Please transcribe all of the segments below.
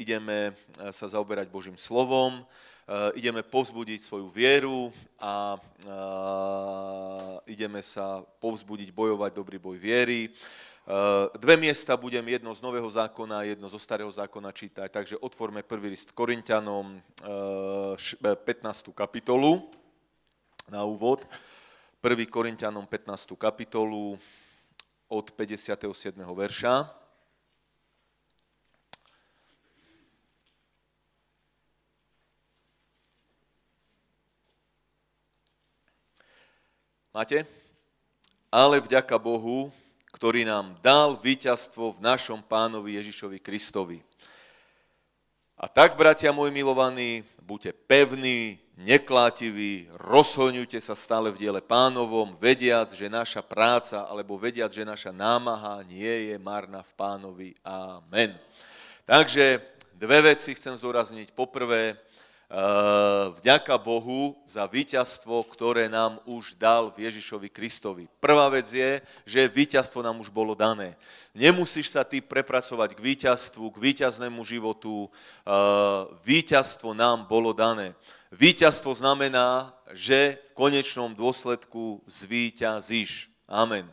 ideme eh, sa zaoberať Božím slovom, eh, ideme povzbudiť svoju vieru a eh, ideme sa povzbudiť bojovať dobrý boj viery. Dve miesta budem, jedno z Nového zákona, jedno zo Starého zákona čítať, takže otvorme prvý list Korintianom 15. kapitolu na úvod. 1. Korintianom 15. kapitolu od 57. verša. Máte? Ale vďaka Bohu, ktorý nám dal víťazstvo v našom pánovi Ježišovi Kristovi. A tak, bratia môj milovaní, buďte pevní, neklátiví, rozhoňujte sa stále v diele pánovom, vediac, že naša práca alebo vediac, že naša námaha nie je marná v pánovi. Amen. Takže dve veci chcem zdôrazniť. Poprvé, Eh, vďaka Bohu za víťazstvo, ktoré nám už dal v Ježišovi Kristovi. Prvá vec je, že víťazstvo nám už bolo dané. Nemusíš sa ty prepracovať k víťazstvu, k víťaznému životu. Eh, víťazstvo nám bolo dané. Víťazstvo znamená, že v konečnom dôsledku zvíťazíš. Amen.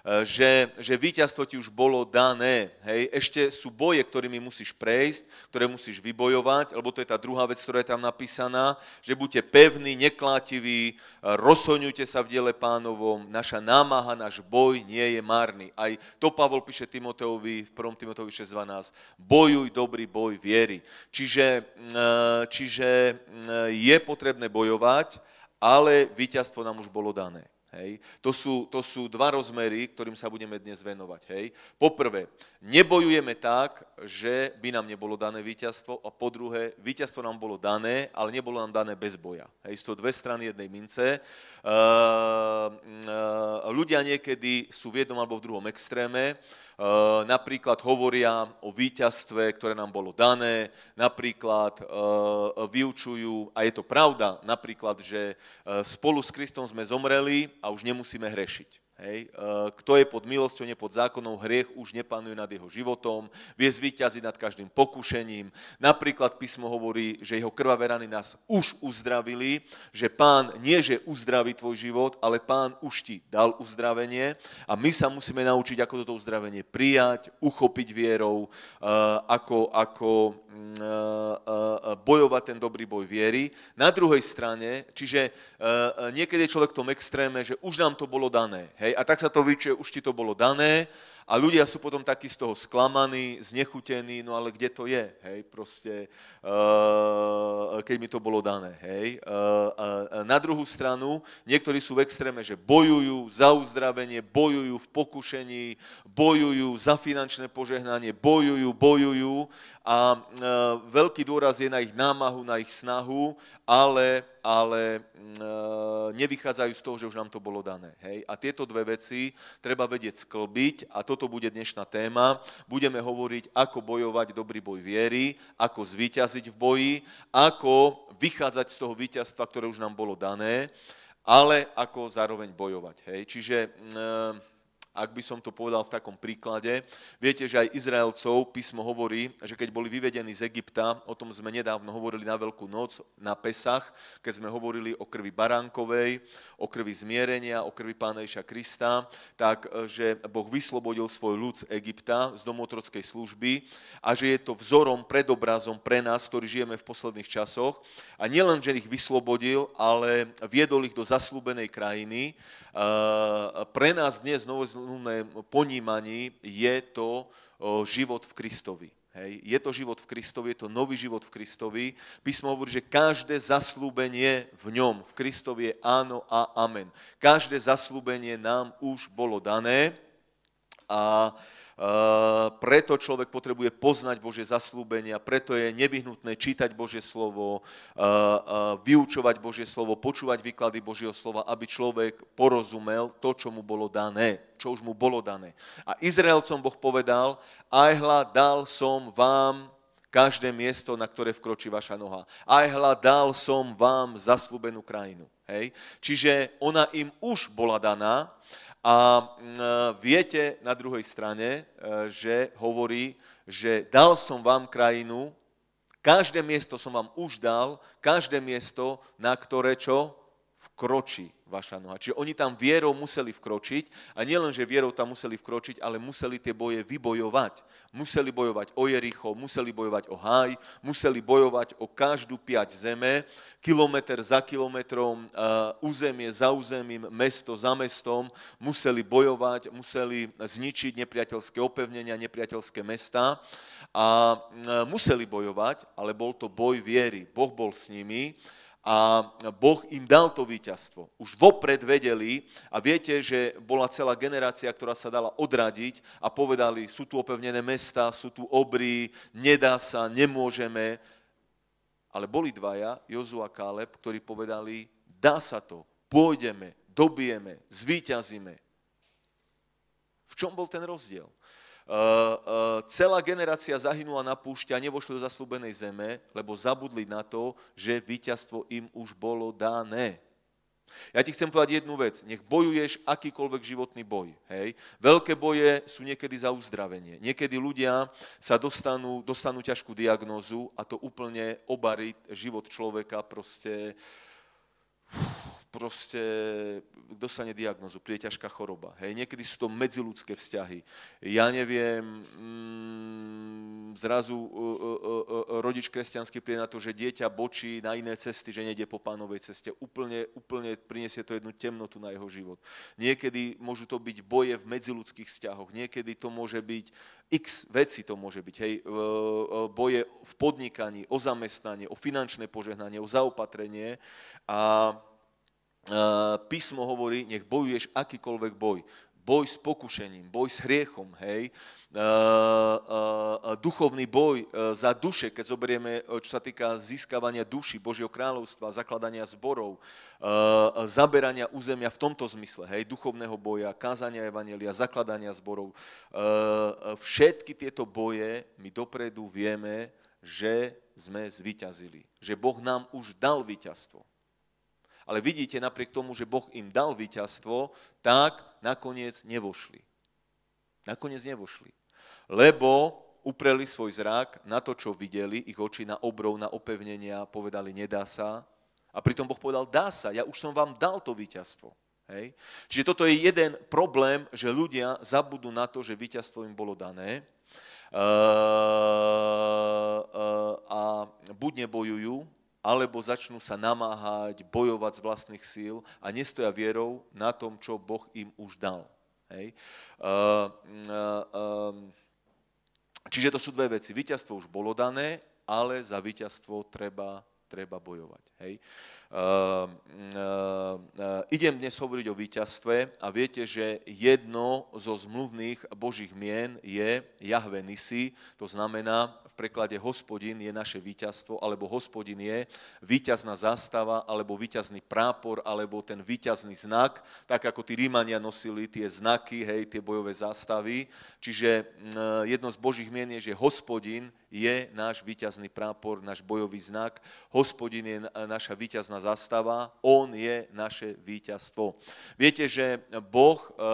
Eh, že, že víťazstvo ti už bolo dané. Hej? Ešte sú boje, ktorými musíš prejsť, ktoré musíš vybojovať, lebo to je tá druhá vec, ktorá je tam napísaná, že buďte pevní, neklátiví, eh, rozhoňujte sa v diele pánovom, naša námaha, náš boj nie je marný. Aj to Pavol píše Timoteovi v 1. Timoteovi 6.12. Bojuj dobrý boj viery. Čiže, eh, čiže je potrebné bojovať, ale víťazstvo nám už bolo dané. Hej. To, sú, to sú dva rozmery, ktorým sa budeme dnes venovať. Hej. Poprvé, nebojujeme tak, že by nám nebolo dané víťazstvo a po druhé, víťazstvo nám bolo dané, ale nebolo nám dané bez boja. Hej. Sú to dve strany jednej mince. Uh, uh, ľudia niekedy sú v jednom alebo v druhom extréme. Eh, napríklad hovoria o víťazstve, ktoré nám bolo dané, napríklad eh, vyučujú, a je to pravda, napríklad, že eh, spolu s Kristom sme zomreli a už nemusíme hrešiť. Hej. Eh, kto je pod milosťou, nie pod zákonom, hriech už nepanuje nad jeho životom, vie zvýťaziť nad každým pokušením. Napríklad písmo hovorí, že jeho krvavé rany nás už uzdravili, že pán nie, že uzdraví tvoj život, ale pán už ti dal uzdravenie a my sa musíme naučiť, ako toto uzdravenie prijať, uchopiť vierou, eh, ako, ako mm, eh, bojovať ten dobrý boj viery. Na druhej strane, čiže niekedy je človek v tom extréme, že už nám to bolo dané, hej, Hej, a tak sa to vyčuje, už ti to bolo dané a ľudia sú potom takí z toho sklamaní, znechutení, no ale kde to je, hej, proste, uh, keď mi to bolo dané, hej. Uh, uh, na druhú stranu, niektorí sú v extréme, že bojujú za uzdravenie, bojujú v pokušení, bojujú za finančné požehnanie, bojujú, bojujú a eh, veľký dôraz je na ich námahu, na ich snahu, ale ale mm, e, nevychádzajú z toho, že už nám to bolo dané. Hej? A tieto dve veci treba vedieť sklbiť a toto bude dnešná téma. Budeme hovoriť, ako bojovať dobrý boj viery, ako zvíťaziť v boji, ako vychádzať z toho víťazstva, ktoré už nám bolo dané, ale ako zároveň bojovať. Hej? Čiže... Mm, e, ak by som to povedal v takom príklade, viete, že aj Izraelcov písmo hovorí, že keď boli vyvedení z Egypta, o tom sme nedávno hovorili na Veľkú noc, na Pesach, keď sme hovorili o krvi baránkovej, o krvi zmierenia, o krvi Pánejša Krista, tak e, že Boh vyslobodil svoj ľud z Egypta, z domotrockej služby a že je to vzorom, predobrazom pre nás, ktorí žijeme v posledných časoch. A nielen, že ich vyslobodil, ale viedol ich do zaslúbenej krajiny. E, e, pre nás dnes, poslednom ponímaní je to život v Kristovi. Hej. Je to život v Kristovi, je to nový život v Kristovi. Písmo hovorí, že každé zaslúbenie v ňom, v Kristovi je áno a amen. Každé zaslúbenie nám už bolo dané a, Eh, preto človek potrebuje poznať Božie zaslúbenia, preto je nevyhnutné čítať Božie slovo, eh, eh, vyučovať Božie slovo, počúvať výklady Božieho slova, aby človek porozumel to, čo mu bolo dané, čo už mu bolo dané. A Izraelcom Boh povedal, aj hľa dal som vám každé miesto, na ktoré vkročí vaša noha. Aj hľadal som vám zaslúbenú krajinu. Hej? Čiže ona im už bola daná a mm, e, viete na druhej strane, e, že hovorí, že dal som vám krajinu, každé miesto som vám už dal, každé miesto, na ktoré čo? kročí vaša noha. Čiže oni tam vierou museli vkročiť a nielen, že vierou tam museli vkročiť, ale museli tie boje vybojovať. Museli bojovať o Jericho, museli bojovať o Háj, museli bojovať o každú piať zeme, kilometr za kilometrom, eh, územie za územím, mesto za mestom, museli bojovať, museli zničiť nepriateľské opevnenia, nepriateľské mesta a eh, museli bojovať, ale bol to boj viery. Boh bol s nimi a Boh im dal to víťazstvo. Už vopred vedeli a viete, že bola celá generácia, ktorá sa dala odradiť a povedali, sú tu opevnené mesta, sú tu obry, nedá sa, nemôžeme. Ale boli dvaja, Jozu a Káleb, ktorí povedali, dá sa to, pôjdeme, dobijeme, zvíťazíme. V čom bol ten rozdiel? Eh, eh, celá generácia zahynula na púšťa a nevošli do zaslúbenej zeme, lebo zabudli na to, že víťazstvo im už bolo dané. Ja ti chcem povedať jednu vec. Nech bojuješ akýkoľvek životný boj. Hej? Veľké boje sú niekedy za uzdravenie. Niekedy ľudia sa dostanú, dostanú ťažkú diagnózu a to úplne obarí život človeka proste proste dostane diagnozu, ťažká choroba. Hej, niekedy sú to medziludské vzťahy. Ja neviem, mm, zrazu uh, uh, uh, rodič kresťanský príde na to, že dieťa bočí na iné cesty, že nejde po pánovej ceste. Úplne, úplne prinesie to jednu temnotu na jeho život. Niekedy môžu to byť boje v medziludských vzťahoch, niekedy to môže byť x veci to môže byť, hej, e, e, boje v podnikaní, o zamestnanie, o finančné požehnanie, o zaopatrenie a písmo hovorí, nech bojuješ akýkoľvek boj. Boj s pokušením, boj s hriechom, hej. duchovný boj za duše, keď zoberieme, čo sa týka získavania duši Božieho kráľovstva, zakladania zborov, zaberania územia v tomto zmysle, hej, duchovného boja, kázania evanelia, zakladania zborov. všetky tieto boje my dopredu vieme, že sme zvíťazili, že Boh nám už dal víťazstvo ale vidíte, napriek tomu, že Boh im dal víťazstvo, tak nakoniec nevošli. Nakoniec nevošli. Lebo upreli svoj zrak na to, čo videli, ich oči na obrov, na opevnenia, povedali, nedá sa. A pritom Boh povedal, dá sa, ja už som vám dal to víťazstvo. Hej. Čiže toto je jeden problém, že ľudia zabudú na to, že víťazstvo im bolo dané uh, uh, a buď nebojujú, alebo začnú sa namáhať, bojovať z vlastných síl a nestoja vierou na tom, čo Boh im už dal. Hej? Uh, uh, uh, čiže to sú dve veci. Výťazstvo už bolo dané, ale za víťazstvo treba, treba bojovať. Hej? Ehm, ehm, idem dnes hovoriť o víťazstve a viete, že jedno zo zmluvných Božích mien je Jahve Nisi, to znamená v preklade hospodin je naše víťazstvo, alebo hospodin je víťazná zástava, alebo víťazný prápor, alebo ten víťazný znak, tak ako tí Rímania nosili tie znaky, hej, tie bojové zástavy. Čiže ehm, jedno z Božích mien je, že hospodin je náš víťazný prápor, náš bojový znak, hospodin je naša víťazná nás zastáva, On je naše víťazstvo. Viete, že Boh e, e, e,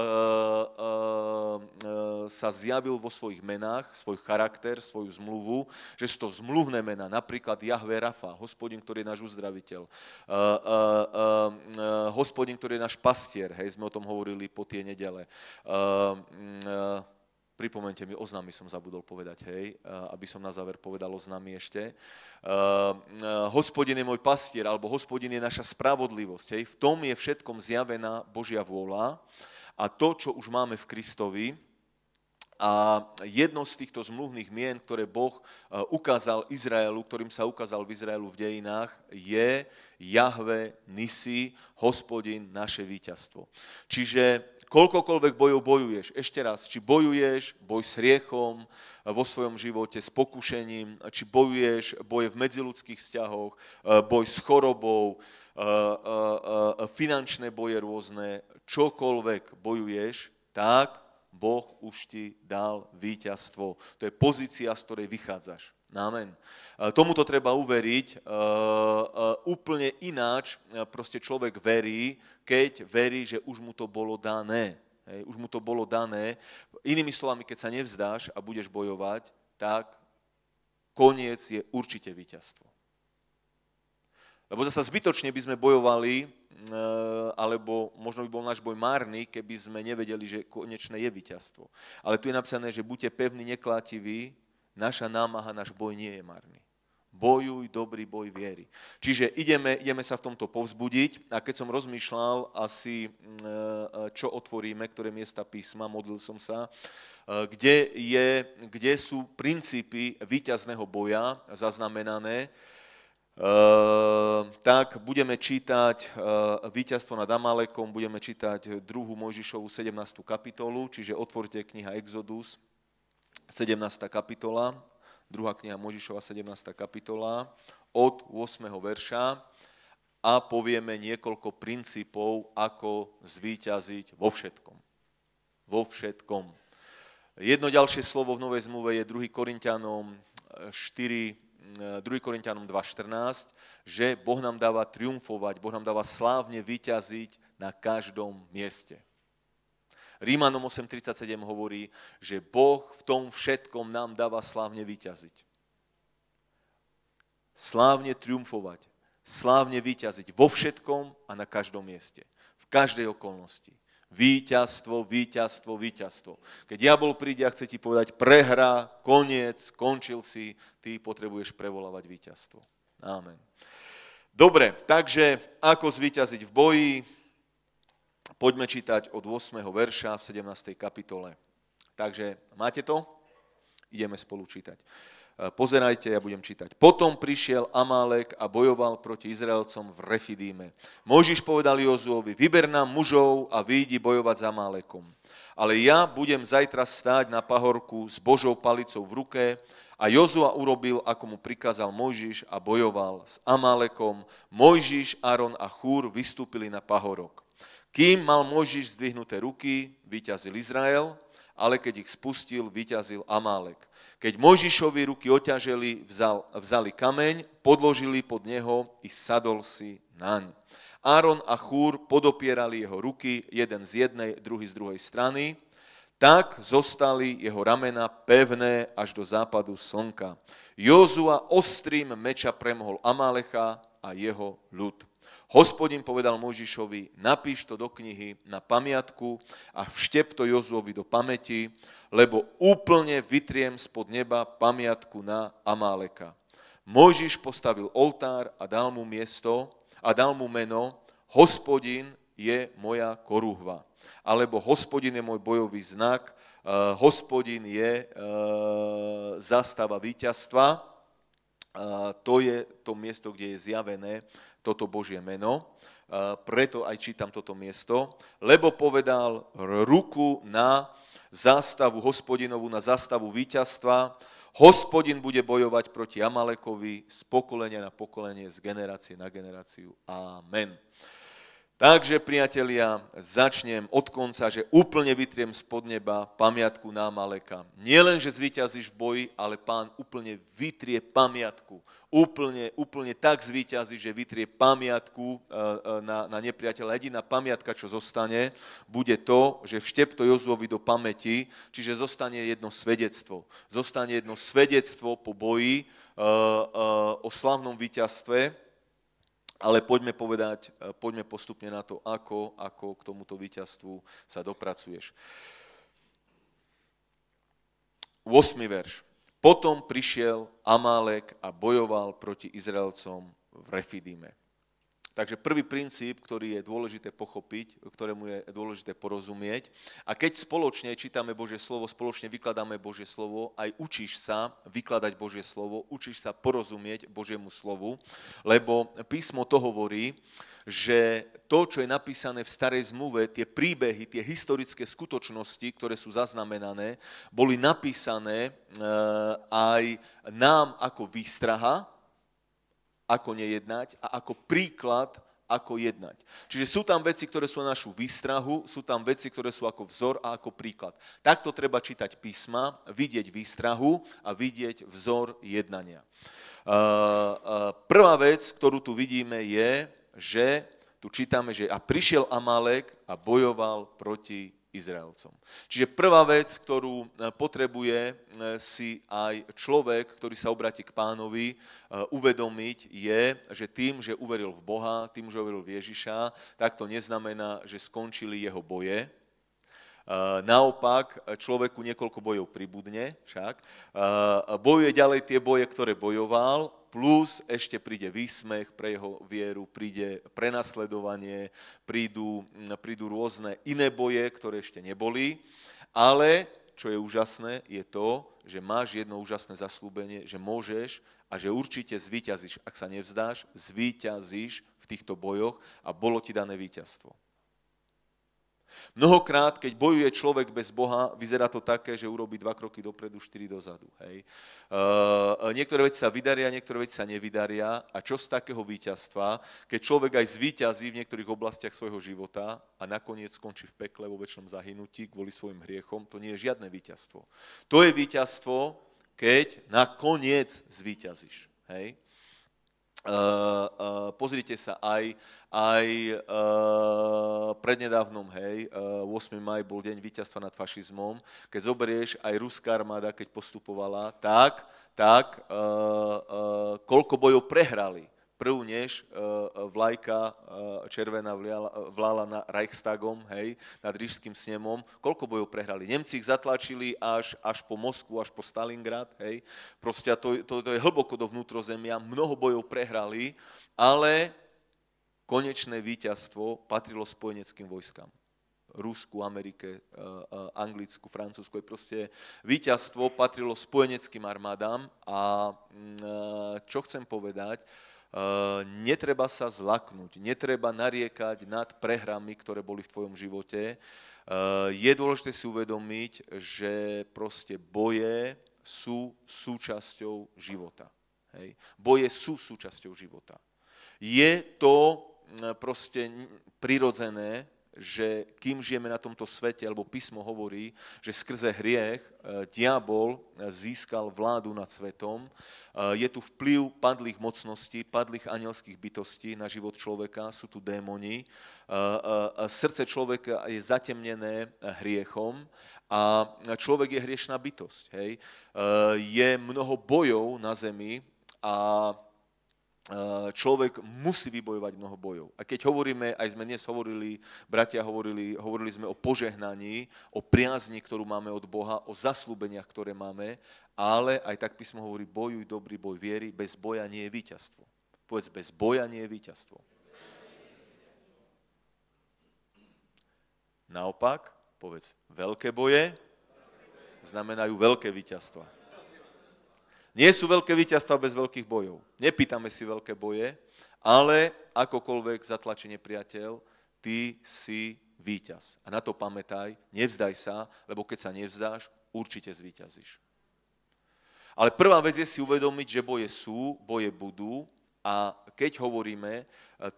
sa zjavil vo svojich menách, svoj charakter, svoju zmluvu, že sú to zmluvné mená, napríklad Jahve Rafa, hospodin, ktorý je náš uzdraviteľ, e, e, e, e hospodin, ktorý je náš pastier, hej, sme o tom hovorili po tie nedele. E, e, Pripomente mi, oznámy som zabudol povedať, hej, eh, aby som na záver povedal oznámy ešte. Eh, eh, hospodin je môj pastier, alebo hospodin je naša spravodlivosť, hej, v tom je všetkom zjavená Božia vôľa a to, čo už máme v Kristovi, a jedno z týchto zmluvných mien, ktoré Boh e, ukázal Izraelu, ktorým sa ukázal v Izraelu v dejinách, je Jahve Nisi, hospodin naše víťazstvo. Čiže koľkokoľvek bojov bojuješ, ešte raz, či bojuješ boj s riechom e, vo svojom živote, s pokušením, či bojuješ boje v medziludských vzťahoch, e, boj s chorobou, finančné boje rôzne, čokoľvek bojuješ, tak Boh už ti dal víťazstvo. To je pozícia, z ktorej vychádzaš. Amen. E, tomuto treba uveriť. E, e, úplne ináč proste človek verí, keď verí, že už mu to bolo dané. Hej, už mu to bolo dané. Inými slovami, keď sa nevzdáš a budeš bojovať, tak koniec je určite víťazstvo. Lebo zase zbytočne by sme bojovali Eh, alebo možno by bol náš boj márny, keby sme nevedeli, že konečné je víťazstvo. Ale tu je napísané, že buďte pevní, neklátiví, naša námaha, náš boj nie je márny. Bojuj dobrý boj viery. Čiže ideme, ideme sa v tomto povzbudiť a keď som rozmýšľal asi, eh, čo otvoríme, ktoré miesta písma, modlil som sa, eh, kde, je, kde sú princípy víťazného boja zaznamenané, Ehm, tak budeme čítať ehm, víťazstvo nad Amalekom, budeme čítať 2. Mojžišovu 17. kapitolu, čiže otvorte kniha Exodus, 17. kapitola, 2. kniha Možišova, 17. kapitola, od 8. verša a povieme niekoľko princípov, ako zvíťaziť vo všetkom. Vo všetkom. Jedno ďalšie slovo v Novej zmluve je 2. Korintianom 4, ehm, 2. Korintianom 2.14, že Boh nám dáva triumfovať, Boh nám dáva slávne vyťaziť na každom mieste. Rímanom 8.37 hovorí, že Boh v tom všetkom nám dáva slávne vyťaziť. Slávne triumfovať, slávne vyťaziť vo všetkom a na každom mieste, v každej okolnosti. Výťazstvo, výťazstvo, víťazstvo. Keď diabol príde a chce ti povedať prehra, koniec, končil si, ty potrebuješ prevolávať víťazstvo. Amen. Dobre, takže ako zvíťaziť v boji? Poďme čítať od 8. verša v 17. kapitole. Takže máte to? Ideme spolu čítať. E, pozerajte, ja budem čítať. Potom prišiel Amálek a bojoval proti Izraelcom v Refidíme. Možiš povedal Jozuovi, vyber nám mužov a vyjdi bojovať s Amálekom. Ale ja budem zajtra stáť na pahorku s Božou palicou v ruke a Jozua urobil, ako mu prikázal Mojžiš a bojoval s Amálekom. Mojžiš, Aron a Chúr vystúpili na pahorok. Kým mal Mojžiš zdvihnuté ruky, vyťazil Izrael, ale keď ich spustil, vyťazil Amálek. Keď Možišovi ruky oťaželi, vzal, vzali kameň, podložili pod neho i sadol si naň. Áron a Chúr podopierali jeho ruky, jeden z jednej, druhý z druhej strany, tak zostali jeho ramena pevné až do západu slnka. Jozua ostrým meča premohol Amálecha a jeho ľud. Hospodin povedal Možišovi, napíš to do knihy na pamiatku a vštep to Jozuovi do pamäti, lebo úplne vytriem spod neba pamiatku na Amáleka. Mojžiš postavil oltár a dal mu miesto a dal mu meno Hospodin je moja koruhva. Alebo Hospodin je môj bojový znak, eh, Hospodin je eh, zastava víťazstva. Eh, to je to miesto, kde je zjavené toto Božie meno, preto aj čítam toto miesto, lebo povedal ruku na zástavu hospodinovú, na zástavu víťazstva, hospodin bude bojovať proti Amalekovi z pokolenia na pokolenie, z generácie na generáciu. Amen. Takže, priatelia, začnem od konca, že úplne vytriem spod neba pamiatku Námaleka. Nie len, že zvíťazíš v boji, ale pán úplne vytrie pamiatku. Úplne, úplne tak zvýťazí, že vytrie pamiatku e, e, na, na nepriateľa. Jediná pamiatka, čo zostane, bude to, že vštep to Jozuovi do pamäti, čiže zostane jedno svedectvo. Zostane jedno svedectvo po boji e, o slavnom víťazstve, ale poďme povedať, e, poďme postupne na to, ako, ako k tomuto víťazstvu sa dopracuješ. 8. verš. Potom prišiel Amálek a bojoval proti Izraelcom v Refidime. Takže prvý princíp, ktorý je dôležité pochopiť, ktorému je dôležité porozumieť. A keď spoločne čítame Božie slovo, spoločne vykladáme Božie slovo, aj učíš sa vykladať Božie slovo, učíš sa porozumieť Božiemu slovu, lebo písmo to hovorí, že to, čo je napísané v starej zmluve, tie príbehy, tie historické skutočnosti, ktoré sú zaznamenané, boli napísané e, aj nám ako výstraha, ako nejednať a ako príklad, ako jednať. Čiže sú tam veci, ktoré sú na našu výstrahu, sú tam veci, ktoré sú ako vzor a ako príklad. Takto treba čítať písma, vidieť výstrahu a vidieť vzor jednania. Uh, uh, prvá vec, ktorú tu vidíme, je, že tu čítame, že a prišiel Amalek a bojoval proti Izraelcom. Čiže prvá vec, ktorú e, potrebuje e, si aj človek, ktorý sa obráti k pánovi, e, uvedomiť je, že tým, že uveril v Boha, tým, že uveril v Ježiša, tak to neznamená, že skončili jeho boje, Naopak, človeku niekoľko bojov pribudne, však. Bojuje ďalej tie boje, ktoré bojoval plus ešte príde výsmech pre jeho vieru, príde prenasledovanie, prídu, prídu rôzne iné boje, ktoré ešte neboli, ale čo je úžasné, je to, že máš jedno úžasné zaslúbenie, že môžeš a že určite zvíťazíš. Ak sa nevzdáš, zvíťazíš v týchto bojoch a bolo ti dané víťazstvo. Mnohokrát, keď bojuje človek bez Boha, vyzerá to také, že urobí dva kroky dopredu, štyri dozadu. Hej. Uh, niektoré veci sa vydaria, niektoré veci sa nevydaria. A čo z takého víťazstva, keď človek aj zvíťazí v niektorých oblastiach svojho života a nakoniec skončí v pekle vo väčšom zahynutí kvôli svojim hriechom, to nie je žiadne víťazstvo. To je víťazstvo, keď nakoniec zvíťazíš. Hej. Uh, pozrite sa, aj, aj uh, prednedávnom, hej, uh, 8. maj bol deň víťazstva nad fašizmom, keď zoberieš aj ruská armáda, keď postupovala, tak, tak uh, uh, koľko bojov prehrali prvú než e, e, vlajka e, červená vlála na Reichstagom, hej, nad Rížským snemom, koľko bojov prehrali. Nemci ich zatlačili až, až po Moskvu, až po Stalingrad, hej. Proste to, to, to je hlboko do vnútrozemia, mnoho bojov prehrali, ale konečné víťazstvo patrilo spojeneckým vojskám. Rusku, Amerike, Anglicku, Francúzsku. Proste víťazstvo patrilo spojeneckým armádám a mm, čo chcem povedať, netreba sa zlaknúť, netreba nariekať nad prehrami, ktoré boli v tvojom živote. Je dôležité si uvedomiť, že proste boje sú súčasťou života. Hej. Boje sú súčasťou života. Je to proste prirodzené, že kým žijeme na tomto svete, alebo písmo hovorí, že skrze hriech e, diabol e, získal vládu nad svetom, e, je tu vplyv padlých mocností, padlých anielských bytostí na život človeka, sú tu démoni, srdce človeka je zatemnené hriechom a človek je hriešná bytosť. Hej? Je mnoho bojov na zemi a Eh, človek musí vybojovať mnoho bojov. A keď hovoríme, aj sme dnes hovorili, bratia hovorili, hovorili sme o požehnaní, o priazni, ktorú máme od Boha, o zaslúbeniach, ktoré máme, ale aj tak písmo hovorí, bojuj dobrý boj viery, bez boja nie je víťazstvo. Povedz, bez boja nie je víťazstvo. Naopak, povedz, veľké boje znamenajú veľké víťazstva. Nie sú veľké víťazstva bez veľkých bojov. Nepýtame si veľké boje, ale akokoľvek zatlačí nepriateľ, ty si víťaz. A na to pamätaj, nevzdaj sa, lebo keď sa nevzdáš, určite zvíťazíš. Ale prvá vec je si uvedomiť, že boje sú, boje budú a keď hovoríme, e,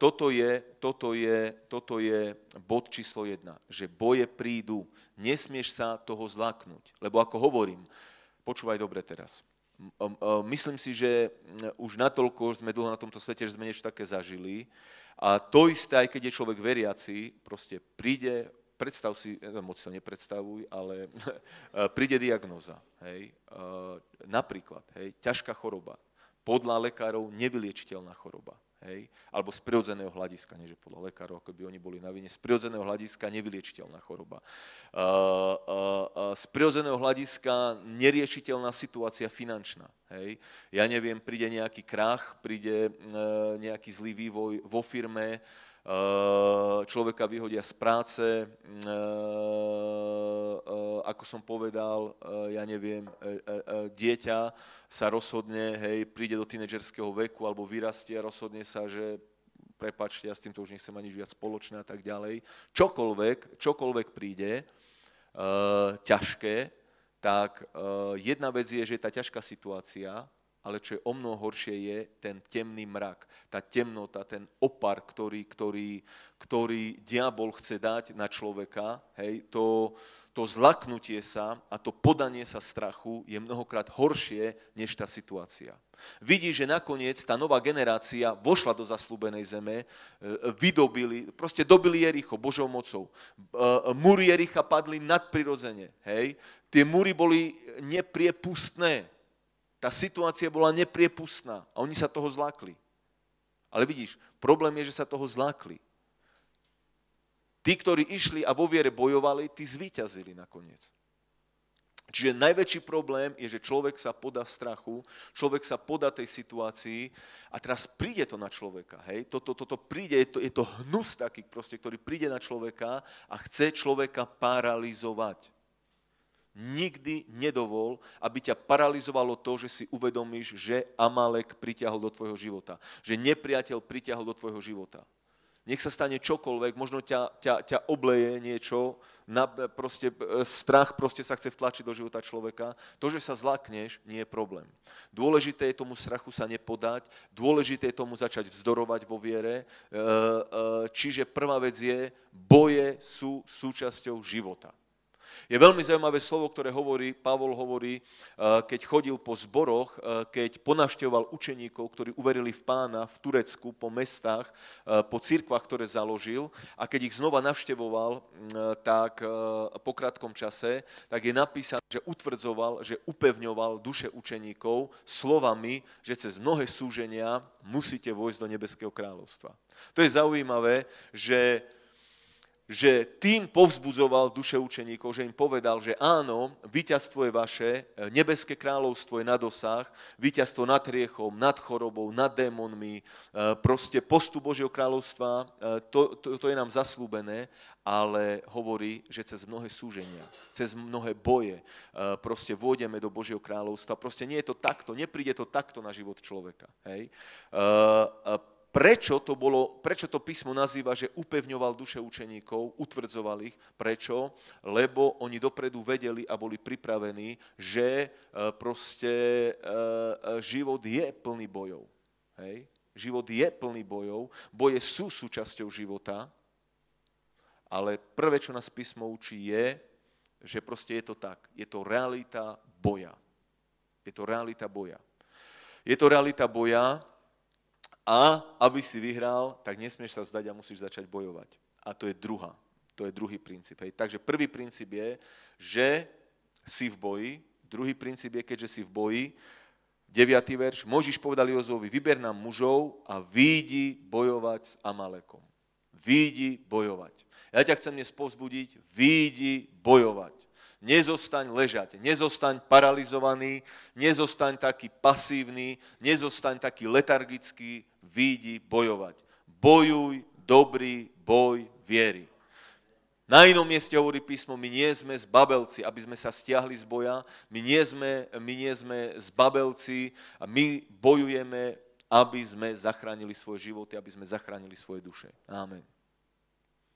toto je, toto je, toto je bod číslo jedna, že boje prídu, nesmieš sa toho zlaknúť. Lebo ako hovorím, počúvaj dobre teraz, myslím si, že už natoľko sme dlho na tomto svete, že sme niečo také zažili. A to isté, aj keď je človek veriaci, proste príde, predstav si, moc to nepredstavuj, ale e, príde diagnoza, hej, e, napríklad, hej, ťažká choroba, podľa lekárov nevyliečiteľná choroba. Hej? Alebo z prirodzeného hľadiska, nie že podľa lekárov, ako by oni boli na vine, z prirodzeného hľadiska nevyliečiteľná choroba. Uh, uh, uh, z prirodzeného hľadiska neriešiteľná situácia finančná. Hej? Ja neviem, príde nejaký krach, príde e, nejaký zlý vývoj vo firme, Eh, človeka vyhodia z práce, eh, eh, ako som povedal, ja neviem, dieťa sa rozhodne, hej, príde do tínedžerského veku alebo vyrastie a rozhodne sa, že prepačte, ja s týmto už nechcem ani viac spoločné a tak ďalej. Čokoľvek, čokoľvek príde, ťažké, tak jedna vec je, že je tá ťažká situácia, ale čo je o mnoho horšie je ten temný mrak, tá temnota, ten opar, ktorý, ktorý, ktorý diabol chce dať na človeka, hej, to, to zlaknutie sa a to podanie sa strachu je mnohokrát horšie než tá situácia. Vidí, že nakoniec tá nová generácia vošla do zaslúbenej zeme, e, vydobili, proste dobili Jericho Božou mocou. E, múry Jericha padli nadprirodzene, hej. Tie múry boli nepriepustné, tá situácia bola nepriepustná a oni sa toho zlákli. Ale vidíš, problém je, že sa toho zlákli. Tí, ktorí išli a vo viere bojovali, tí zvíťazili nakoniec. Čiže najväčší problém je, že človek sa podá strachu, človek sa poda tej situácii a teraz príde to na človeka. Hej? Toto, toto príde, je to, je to hnus taký, proste, ktorý príde na človeka a chce človeka paralizovať. Nikdy nedovol, aby ťa paralizovalo to, že si uvedomíš, že Amalek pritiahol do tvojho života. Že nepriateľ pritiahol do tvojho života. Nech sa stane čokoľvek, možno ťa, ťa, ťa obleje niečo, na, proste, e, strach proste sa chce vtlačiť do života človeka. To, že sa zlakneš, nie je problém. Dôležité je tomu strachu sa nepodať, dôležité je tomu začať vzdorovať vo viere. E, e, čiže prvá vec je, boje sú súčasťou života. Je veľmi zaujímavé slovo, ktoré hovorí, Pavol hovorí, eh, keď chodil po zboroch, eh, keď ponavštevoval učeníkov, ktorí uverili v pána v Turecku, po mestách, eh, po cirkvách, ktoré založil a keď ich znova navštevoval, mm, tak po krátkom čase, tak je napísané, že utvrdzoval, že upevňoval duše učeníkov slovami, že cez mnohé súženia musíte vojsť do nebeského kráľovstva. To je zaujímavé, že že tým povzbudzoval duše učeníkov, že im povedal, že áno, víťazstvo je vaše, e, nebeské kráľovstvo je na dosah, víťazstvo nad riechom, nad chorobou, nad démonmi, e, proste postu Božieho kráľovstva, e, to, to, to je nám zaslúbené, ale hovorí, že cez mnohé súženia, cez mnohé boje proste vôjdeme do Božieho kráľovstva. Proste nie je to takto, nepríde to takto na život človeka. Hej? prečo to, bolo, prečo to písmo nazýva, že upevňoval duše učeníkov, utvrdzoval ich. Prečo? Lebo oni dopredu vedeli a boli pripravení, že e, proste e, e, život je plný bojov. Hej? Život je plný bojov, boje sú súčasťou života, ale prvé, čo nás písmo učí, je, že proste je to tak. Je to realita boja. Je to realita boja. Je to realita boja, a aby si vyhral, tak nesmieš sa vzdať a musíš začať bojovať. A to je druhá. To je druhý princíp. Hej. Takže prvý princíp je, že si v boji. Druhý princíp je, keďže si v boji, 9. verš, Možiš povedať Jozovi, vyber nám mužov a výjdi bojovať s Amalekom. Výjdi bojovať. Ja ťa chcem dnes povzbudiť, výjdi bojovať. Nezostaň ležať, nezostaň paralizovaný, nezostaň taký pasívny, nezostaň taký letargický, výjdi bojovať. Bojuj dobrý boj viery. Na inom mieste hovorí písmo, my nie sme z babelci, aby sme sa stiahli z boja, my nie sme, my nie sme z babelci, my bojujeme, aby sme zachránili svoje životy, aby sme zachránili svoje duše. Amen.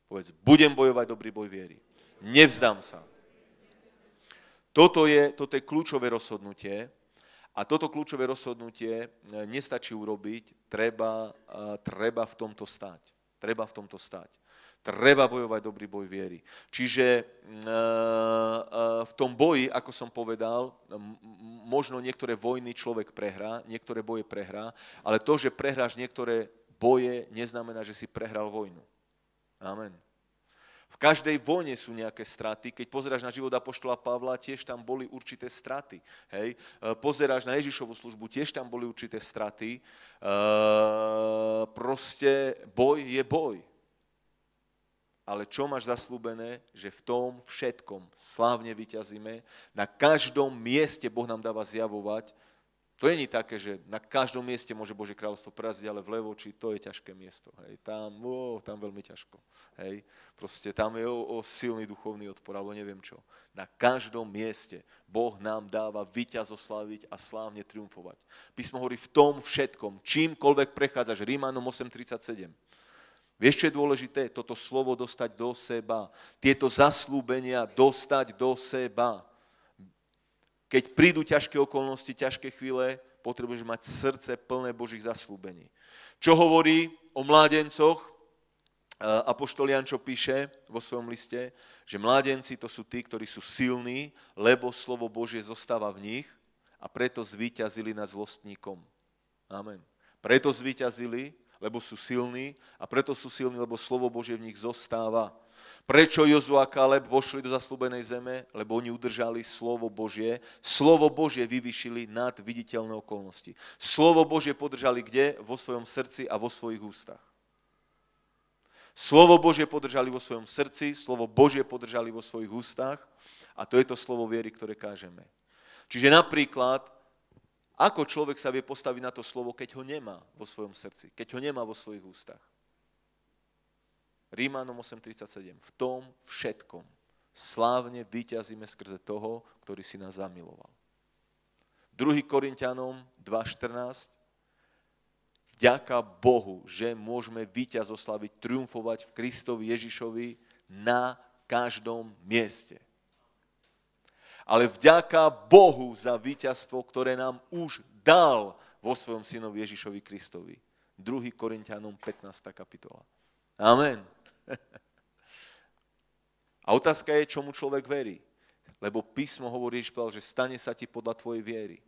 Povedz, budem bojovať dobrý boj viery. Nevzdám sa. Toto je, toto je kľúčové rozhodnutie a toto kľúčové rozhodnutie e, nestačí urobiť, treba, e, treba v tomto stať. Treba v tomto stať. Treba bojovať dobrý boj viery. Čiže e, v tom boji, ako som povedal, možno niektoré vojny človek prehrá, niektoré boje prehrá, ale to, že prehráš niektoré boje, neznamená, že si prehral vojnu. Amen každej vojne sú nejaké straty. Keď pozeráš na život Apoštola Pavla, tiež tam boli určité straty. Hej? E, pozeráš na Ježišovu službu, tiež tam boli určité straty. E, proste boj je boj. Ale čo máš zaslúbené, že v tom všetkom slávne vyťazíme, na každom mieste Boh nám dáva zjavovať, to není také, že na každom mieste môže Božie kráľovstvo praziť, ale v Levoči to je ťažké miesto. Hej. Tam, ó, tam veľmi ťažko. Hej. Proste tam je o, o silný duchovný odpor, alebo neviem čo. Na každom mieste Boh nám dáva vyťazoslaviť a slávne triumfovať. Písmo hovorí v tom všetkom, čímkoľvek prechádzaš, Rímanom 8.37. Vieš, čo je dôležité? Toto slovo dostať do seba. Tieto zaslúbenia dostať do seba. Keď prídu ťažké okolnosti, ťažké chvíle, potrebuješ mať srdce plné Božích zaslúbení. Čo hovorí o mládencoch? E, Apoštol Jančo píše vo svojom liste, že mládenci to sú tí, ktorí sú silní, lebo slovo Božie zostáva v nich a preto zvíťazili nad zlostníkom. Amen. Preto zvíťazili, lebo sú silní a preto sú silní, lebo slovo Božie v nich zostáva. Prečo Jozu a Kaleb vošli do zaslúbenej zeme? Lebo oni udržali slovo Božie. Slovo Božie vyvyšili nad viditeľné okolnosti. Slovo Božie podržali kde? Vo svojom srdci a vo svojich ústach. Slovo Božie podržali vo svojom srdci, slovo Božie podržali vo svojich ústach a to je to slovo viery, ktoré kážeme. Čiže napríklad, ako človek sa vie postaviť na to slovo, keď ho nemá vo svojom srdci, keď ho nemá vo svojich ústach. Rímanom 8.37. V tom všetkom slávne vyťazíme skrze toho, ktorý si nás zamiloval. 2. Korintianom 2.14. Vďaka Bohu, že môžeme víťaz oslaviť, triumfovať v Kristovi Ježišovi na každom mieste. Ale vďaka Bohu za víťazstvo, ktoré nám už dal vo svojom synovi Ježišovi Kristovi. 2. Korintianom 15. kapitola. Amen. A otázka je, čomu človek verí. Lebo písmo hovorí, že, stane sa ti podľa tvojej viery.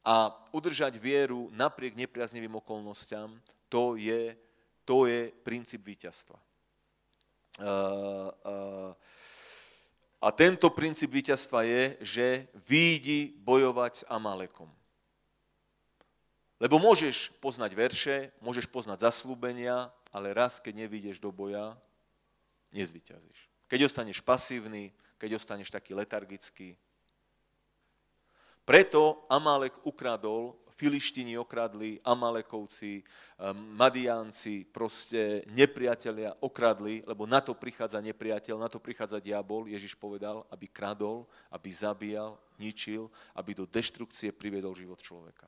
A udržať vieru napriek nepriaznivým okolnostiam, to je, to je princíp víťazstva. a tento princíp víťazstva je, že výjdi bojovať s Amalekom. Lebo môžeš poznať verše, môžeš poznať zaslúbenia, ale raz, keď nevídeš do boja, nezvyťazíš. Keď ostaneš pasívny, keď ostaneš taký letargický. Preto Amalek ukradol, Filištini okradli, Amalekovci, eh, Madiánci, proste nepriatelia okradli, lebo na to prichádza nepriateľ, na to prichádza diabol, Ježiš povedal, aby kradol, aby zabíjal, ničil, aby do deštrukcie priviedol život človeka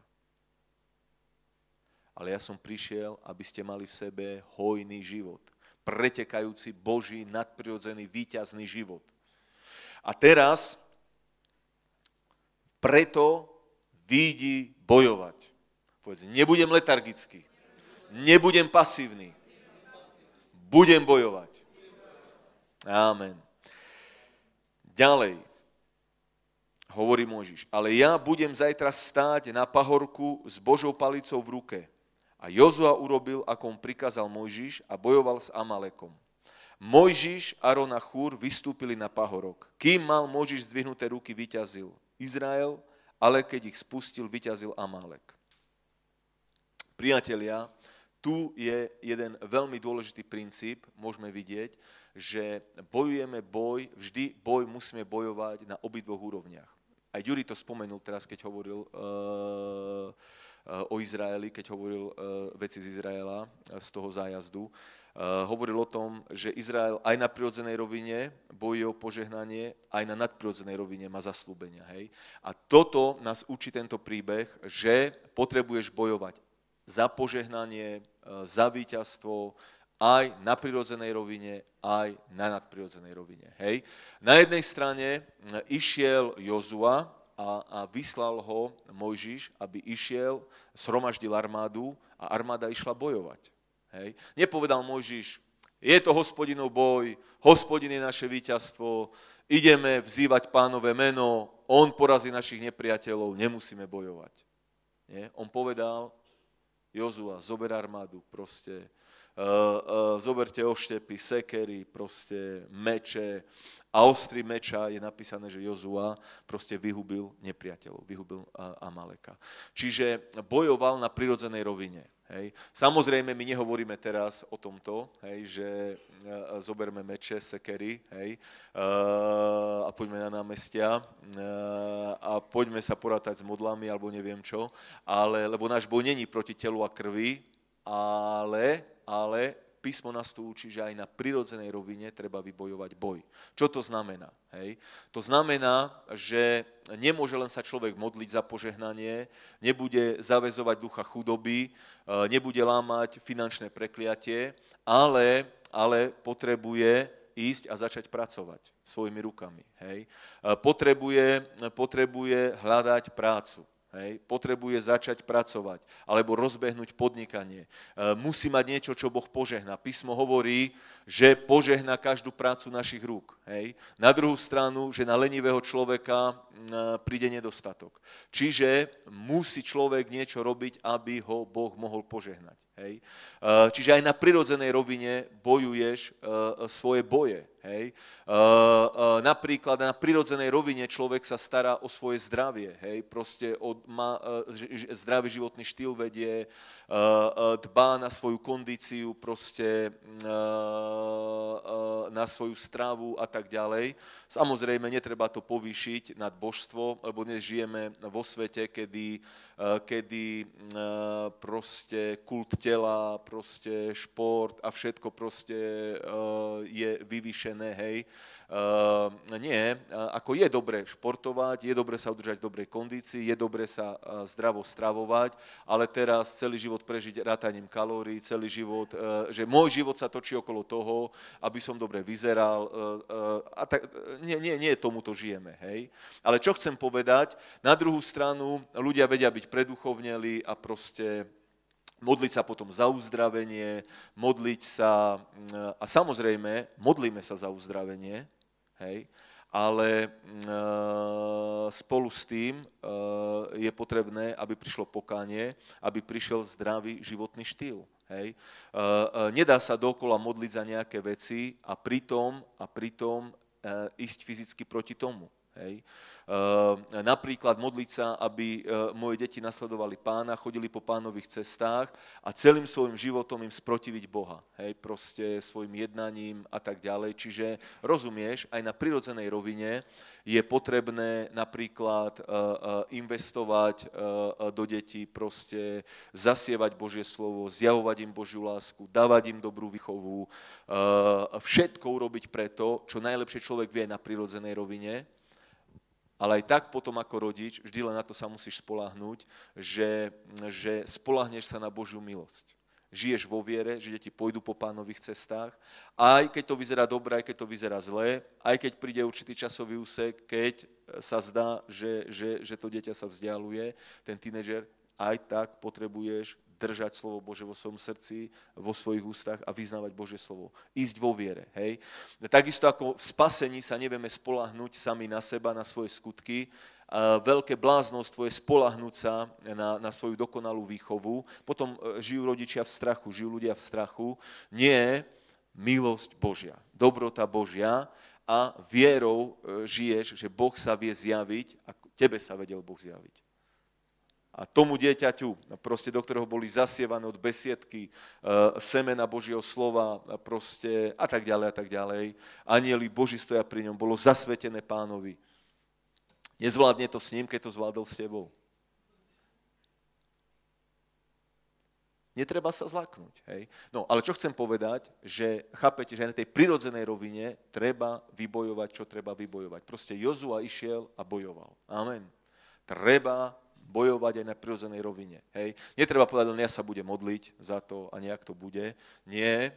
ale ja som prišiel, aby ste mali v sebe hojný život. Pretekajúci Boží, nadprirodzený, výťazný život. A teraz preto výjdi bojovať. Povedz, nebudem letargický, nebudem pasívny, budem bojovať. Amen. Ďalej hovorí Možiš, ale ja budem zajtra stáť na pahorku s Božou palicou v ruke a Jozua urobil, ako mu prikázal Mojžiš a bojoval s Amalekom. Mojžiš, Aron a Chúr vystúpili na pahorok. Kým mal Mojžiš zdvihnuté ruky, vyťazil Izrael, ale keď ich spustil, vyťazil Amalek. Priatelia, tu je jeden veľmi dôležitý princíp, môžeme vidieť, že bojujeme boj, vždy boj musíme bojovať na obidvoch úrovniach. Aj Juri to spomenul teraz, keď hovoril uh, o Izraeli, keď hovoril e, veci z Izraela, e, z toho zájazdu. E, hovoril o tom, že Izrael aj na prirodzenej rovine bojí o požehnanie, aj na nadprirodzenej rovine má zaslúbenia. Hej? A toto nás učí tento príbeh, že potrebuješ bojovať za požehnanie, za víťazstvo, aj na prirodzenej rovine, aj na nadprirodzenej rovine. Hej. Na jednej strane išiel Jozua, a, a vyslal ho Mojžiš, aby išiel, sromaždil armádu a armáda išla bojovať. Hej. Nepovedal Mojžiš, je to hospodinov boj, hospodin je naše víťazstvo, ideme vzývať pánové meno, on porazí našich nepriateľov, nemusíme bojovať. Nie? On povedal, Jozua, zober armádu, proste, uh, uh, zoberte oštepy, sekery, proste, meče, a ostri meča je napísané, že Jozua proste vyhubil nepriateľov, vyhubil Amaleka. Čiže bojoval na prirodzenej rovine. Hej. Samozrejme, my nehovoríme teraz o tomto, hej, že e, zoberme meče, sekery hej, e, a poďme na námestia e, a poďme sa porátať s modlami alebo neviem čo, ale, lebo náš boj není proti telu a krvi, ale, ale písmo nás tu učí, že aj na prirodzenej rovine treba vybojovať boj. Čo to znamená? Hej? To znamená, že nemôže len sa človek modliť za požehnanie, nebude zavezovať ducha chudoby, e, nebude lámať finančné prekliatie, ale, ale potrebuje ísť a začať pracovať svojimi rukami. Hej? E, potrebuje, potrebuje hľadať prácu. Hej, potrebuje začať pracovať alebo rozbehnúť podnikanie. E, musí mať niečo, čo Boh požehná. Písmo hovorí, že požehná každú prácu našich rúk. Hej. Na druhú stranu, že na lenivého človeka e, príde nedostatok. Čiže musí človek niečo robiť, aby ho Boh mohol požehnať. Hej. E, čiže aj na prirodzenej rovine bojuješ svoje boje. Hej. Uh, uh, napríklad na prirodzenej rovine človek sa stará o svoje zdravie. Hej. Proste od, ma, uh, eh, ž, zdravý životný štýl vedie, uh, uh, dbá na svoju kondíciu, proste uh, uh, na svoju stravu a tak ďalej. Samozrejme, netreba to povýšiť nad božstvo, lebo dnes žijeme vo svete, kedy uh, Eh, kedy eh, proste kult tela, proste šport a všetko proste eh, je vyvyšené, hej. Ehm, nie, e, ako je dobre športovať, je dobre sa udržať v dobrej kondícii, je dobre sa e, zdravo stravovať, ale teraz celý život prežiť rátaním kalórií, celý život, e, že môj život sa točí okolo toho, aby som dobre vyzeral. A tak, nie, nie, nie tomuto žijeme, hej. Ale čo chcem povedať, na druhú stranu ľudia vedia byť preduchovneli a proste modliť sa potom za uzdravenie, modliť sa, mm, a samozrejme, modlíme sa za uzdravenie, Hej? Ale mm, e, spolu s tým e, je potrebné, aby prišlo pokánie, aby prišiel zdravý životný štýl. Hej. E, e, nedá sa dokola modliť za nejaké veci a pritom, a pritom e, ísť fyzicky proti tomu. Hej. E, napríklad modliť sa, aby e, moje deti nasledovali pána, chodili po pánových cestách a celým svojim životom im sprotiviť Boha. Hej, proste svojim jednaním a tak ďalej. Čiže rozumieš, aj na prirodzenej rovine je potrebné napríklad e, e investovať e, e, do detí, proste zasievať Božie slovo, zjavovať im Božiu lásku, dávať im dobrú výchovu, všetko urobiť preto, čo najlepšie človek vie na prirodzenej rovine, ale aj tak potom ako rodič, vždy len na to sa musíš spolahnúť, že, že spolahneš sa na Božiu milosť. Žiješ vo viere, že deti pôjdu po pánových cestách, aj keď to vyzerá dobre, aj keď to vyzerá zlé, aj keď príde určitý časový úsek, keď e, sa zdá, že, že, že to dieťa sa vzdialuje, ten tínežer, aj tak potrebuješ držať slovo Bože vo svojom srdci, vo svojich ústach a vyznávať Bože slovo. Ísť vo viere. Hej? Takisto ako v spasení sa nevieme spolahnuť sami na seba, na svoje skutky, veľké bláznostvo je spolahnúť sa na, na svoju dokonalú výchovu. Potom e, žijú rodičia v strachu, žijú ľudia v strachu. Nie, milosť Božia, dobrota Božia a vierou e, žiješ, že Boh sa vie zjaviť a tebe sa vedel Boh zjaviť a tomu dieťaťu, proste, do ktorého boli zasievané od besiedky, e, semena Božieho slova proste, a tak ďalej a tak ďalej. Anieli Boží stoja pri ňom, bolo zasvetené pánovi. Nezvládne to s ním, keď to zvládol s tebou. Netreba sa zlaknúť. Hej? No, ale čo chcem povedať, že chápete, že aj na tej prirodzenej rovine treba vybojovať, čo treba vybojovať. Proste Jozua išiel a bojoval. Amen. Treba bojovať aj na prirodzenej rovine. Hej. Netreba povedať, len ja sa budem modliť za to a nejak to bude. Nie, e,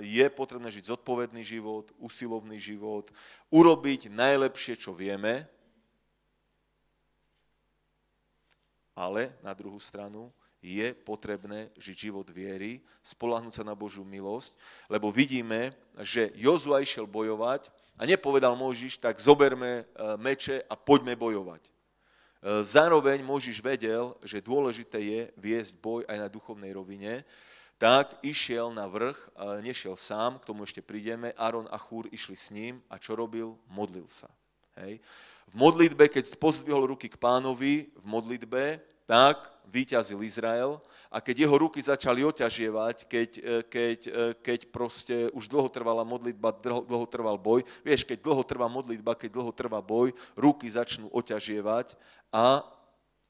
je potrebné žiť zodpovedný život, usilovný život, urobiť najlepšie, čo vieme, ale na druhú stranu je potrebné žiť život viery, spolahnúť sa na Božú milosť, lebo vidíme, že Jozua išiel bojovať a nepovedal Možiš, tak zoberme e, meče a poďme bojovať. E, zároveň Možiš vedel, že dôležité je viesť boj aj na duchovnej rovine, tak išiel na vrch, nešiel sám, k tomu ešte prídeme, Aron a Chúr išli s ním a čo robil? Modlil sa. Hej. V modlitbe, keď pozdvihol ruky k pánovi, v modlitbe, tak vyťazil Izrael a keď jeho ruky začali oťažievať, keď, e, keď, e, keď proste už dlho trvala modlitba, dlho, dlho trval boj, vieš, keď dlho trvá modlitba, keď dlho trvá boj, ruky začnú oťažievať a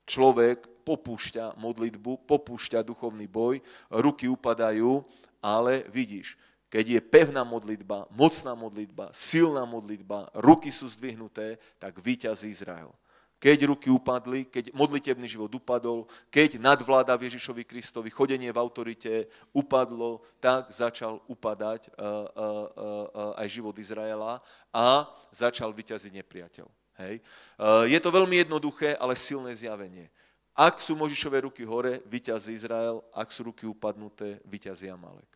človek popúšťa modlitbu, popúšťa duchovný boj, ruky upadajú, ale vidíš, keď je pevná modlitba, mocná modlitba, silná modlitba, ruky sú zdvihnuté, tak víťazí Izrael. Keď ruky upadli, keď modlitebný život upadol, keď nadvláda Ježišovi Kristovi, chodenie v autorite upadlo, tak začal upadať eh, eh, eh, aj život Izraela a začal vyťaziť nepriateľ. Hej. E, je to veľmi jednoduché, ale silné zjavenie. Ak sú Možišové ruky hore, vyťazí Izrael, ak sú ruky upadnuté, vyťazí Amalek.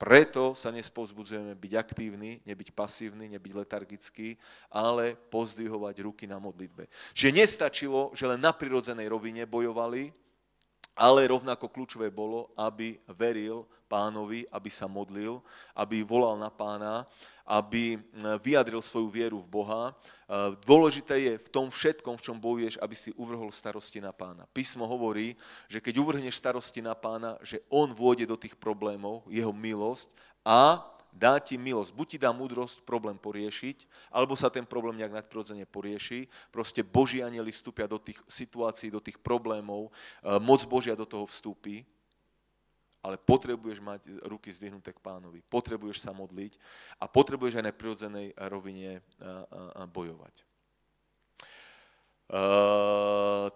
Preto sa nespozbudzujeme byť aktívny, nebyť pasívny, nebyť letargický, ale pozdvihovať ruky na modlitbe. Že nestačilo, že len na prirodzenej rovine bojovali, ale rovnako kľúčové bolo, aby veril pánovi, aby sa modlil, aby volal na pána, aby vyjadril svoju vieru v Boha. E, dôležité je v tom všetkom, v čom bojuješ, aby si uvrhol starosti na pána. Písmo hovorí, že keď uvrhneš starosti na pána, že on vôjde do tých problémov, jeho milosť a dá ti milosť. Buď ti dá múdrosť problém poriešiť, alebo sa ten problém nejak nadprirodzene porieši. Proste Boží anieli vstúpia do tých situácií, do tých problémov, e, moc Božia do toho vstúpi ale potrebuješ mať ruky zdvihnuté k pánovi, potrebuješ sa modliť a potrebuješ aj na prirodzenej rovine bojovať.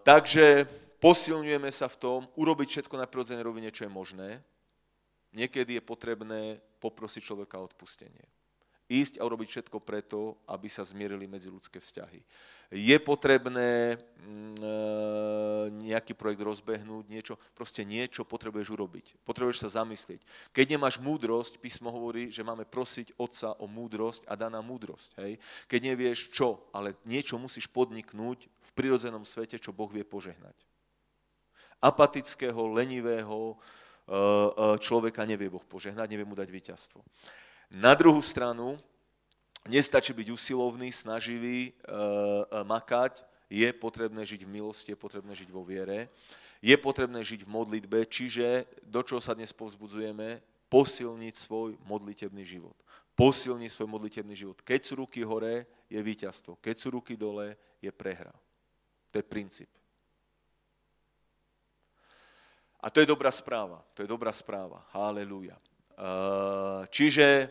takže posilňujeme sa v tom, urobiť všetko na prirodzenej rovine, čo je možné. Niekedy je potrebné poprosiť človeka o odpustenie ísť a urobiť všetko preto, aby sa zmierili medziludské vzťahy. Je potrebné mm, e, nejaký projekt rozbehnúť, niečo, proste niečo potrebuješ urobiť. Potrebuješ sa zamyslieť. Keď nemáš múdrosť, písmo hovorí, že máme prosiť Otca o múdrosť a daná múdrosť. Hej? Keď nevieš čo, ale niečo musíš podniknúť v prirodzenom svete, čo Boh vie požehnať. Apatického, lenivého e, e, človeka nevie Boh požehnať, nevie mu dať víťazstvo. Na druhú stranu, nestačí byť usilovný, snaživý, eh, eh, makať, je potrebné žiť v milosti, je potrebné žiť vo viere, je potrebné žiť v modlitbe, čiže do čoho sa dnes povzbudzujeme, posilniť svoj modlitebný život. Posilniť svoj modlitebný život. Keď sú ruky hore, je víťazstvo. Keď sú ruky dole, je prehra. To je princíp. A to je dobrá správa. To je dobrá správa. Haleluja. Eh, čiže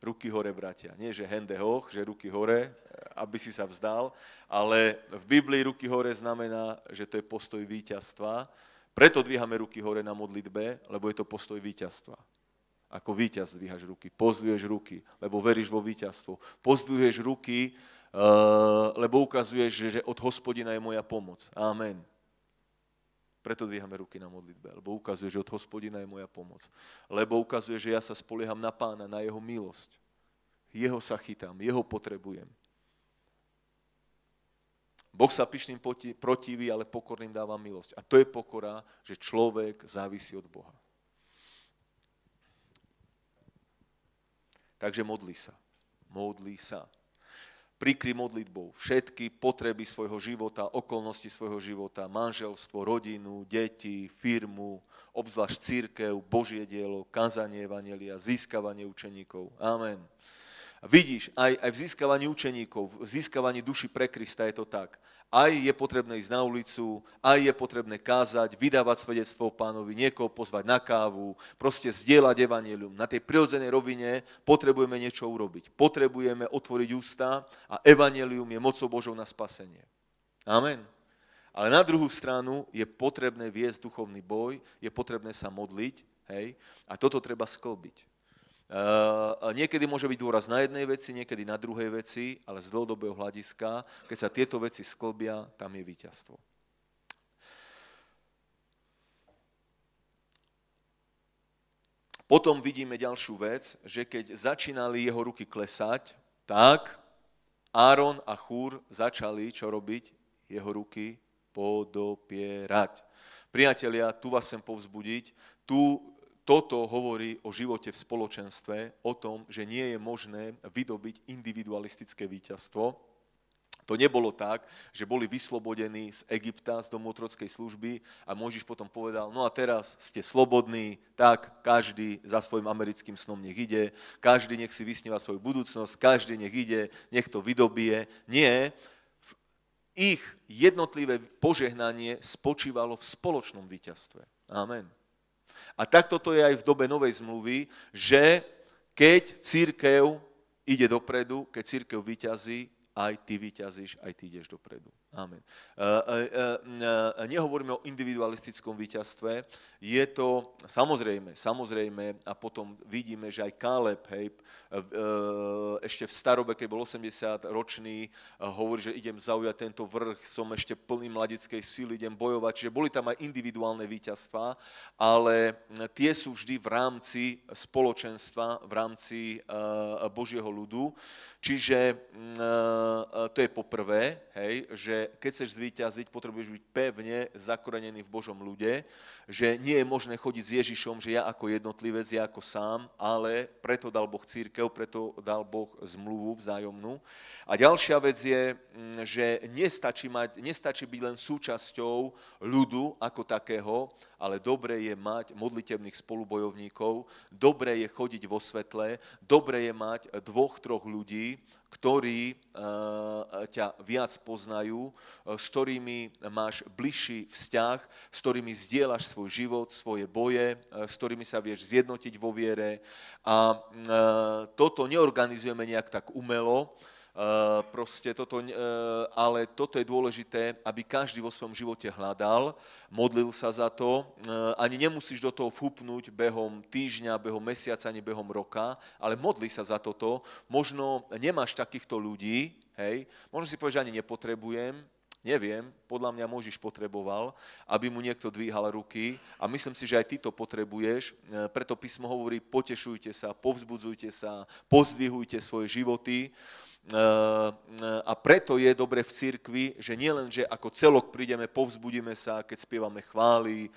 ruky hore, bratia. Nie, že hende hoch, že ruky hore, aby si sa vzdal, ale v Biblii ruky hore znamená, že to je postoj víťazstva. Preto dvíhame ruky hore na modlitbe, lebo je to postoj víťazstva. Ako víťaz dvíhaš ruky, pozdvihuješ ruky, lebo veríš vo víťazstvo. Pozdvihuješ ruky, eh, lebo ukazuješ, že od hospodina je moja pomoc. Amen. Preto dvíhame ruky na modlitbe, lebo ukazuje, že od hospodina je moja pomoc. Lebo ukazuje, že ja sa spolieham na pána, na jeho milosť. Jeho sa chytám, jeho potrebujem. Boh sa pyšným protiví, ale pokorným dáva milosť. A to je pokora, že človek závisí od Boha. Takže modli sa. Modli sa prikry modlitbou všetky potreby svojho života, okolnosti svojho života, manželstvo, rodinu, deti, firmu, obzvlášť církev, Božie dielo, kazanie evanelia, získavanie učeníkov. Amen. Vidíš, aj, aj v získavaní učeníkov, v získavaní duši pre Krista je to tak. Aj je potrebné ísť na ulicu, aj je potrebné kázať, vydávať svedectvo pánovi, niekoho pozvať na kávu, proste zdieľať evanelium. Na tej prirodzenej rovine potrebujeme niečo urobiť. Potrebujeme otvoriť ústa a evanelium je mocou Božou na spasenie. Amen. Ale na druhú stranu je potrebné viesť duchovný boj, je potrebné sa modliť, hej, a toto treba sklbiť. Eh, eh, niekedy môže byť dôraz na jednej veci, niekedy na druhej veci, ale z dlhodobého hľadiska, keď sa tieto veci sklbia, tam je víťazstvo. Potom vidíme ďalšiu vec, že keď začínali jeho ruky klesať, tak Áron a Chúr začali, čo robiť, jeho ruky podopierať. Priatelia, tu vás chcem povzbudiť, tu toto hovorí o živote v spoločenstve, o tom, že nie je možné vydobiť individualistické víťazstvo. To nebolo tak, že boli vyslobodení z Egypta, z domotrockej služby a Môžiš potom povedal, no a teraz ste slobodní, tak každý za svojim americkým snom nech ide, každý nech si vysníva svoju budúcnosť, každý nech ide, nech to vydobie. Nie, ich jednotlivé požehnanie spočívalo v spoločnom víťazstve. Amen. A takto to je aj v dobe Novej zmluvy, že keď církev ide dopredu, keď církev vyťazí, aj ty vyťazíš, aj ty ideš dopredu. Amen. E, e, e, nehovoríme o individualistickom víťazstve, je to, samozrejme, samozrejme, a potom vidíme, že aj Caleb, hej, ešte v starobe, keď bol 80 ročný, hovorí, že idem zaujať tento vrch, som ešte plný mladickej síly, idem bojovať, čiže boli tam aj individuálne víťazstva, ale tie sú vždy v rámci spoločenstva, v rámci Božieho ľudu, čiže Eh, eh, to je poprvé, hej, že keď chceš zvýťaziť, potrebuješ byť pevne zakorenený v Božom ľude, že nie je možné chodiť s Ježišom, že ja ako jednotlivec, ja ako sám, ale preto dal Boh církev, preto dal Boh zmluvu vzájomnú. A ďalšia vec je, mm, že nestačí, mať, nestačí byť len súčasťou ľudu ako takého, ale dobre je mať modlitebných spolubojovníkov, dobre je chodiť vo svetle, dobre je mať dvoch, troch ľudí, ktorí eh, ťa viac poznajú, eh, s ktorými máš bližší vzťah, s ktorými zdieľaš svoj život, svoje boje, eh, s ktorými sa vieš zjednotiť vo viere. A toto neorganizujeme nejak tak umelo, Eh, proste toto, eh, ale toto je dôležité, aby každý vo svojom živote hľadal, modlil sa za to. Eh, ani nemusíš do toho vhupnúť behom týždňa, behom mesiaca, ani behom roka, ale modli sa za toto. Možno nemáš takýchto ľudí, hej, možno si povieš, že ani nepotrebujem, Neviem, podľa mňa Môžiš potreboval, aby mu niekto dvíhal ruky a myslím si, že aj ty to potrebuješ. Preto písmo hovorí, potešujte sa, povzbudzujte sa, pozdvihujte svoje životy. Eh, eh, a preto je dobre v cirkvi, že nielen, že ako celok prídeme, povzbudíme sa, keď spievame chvály, eh,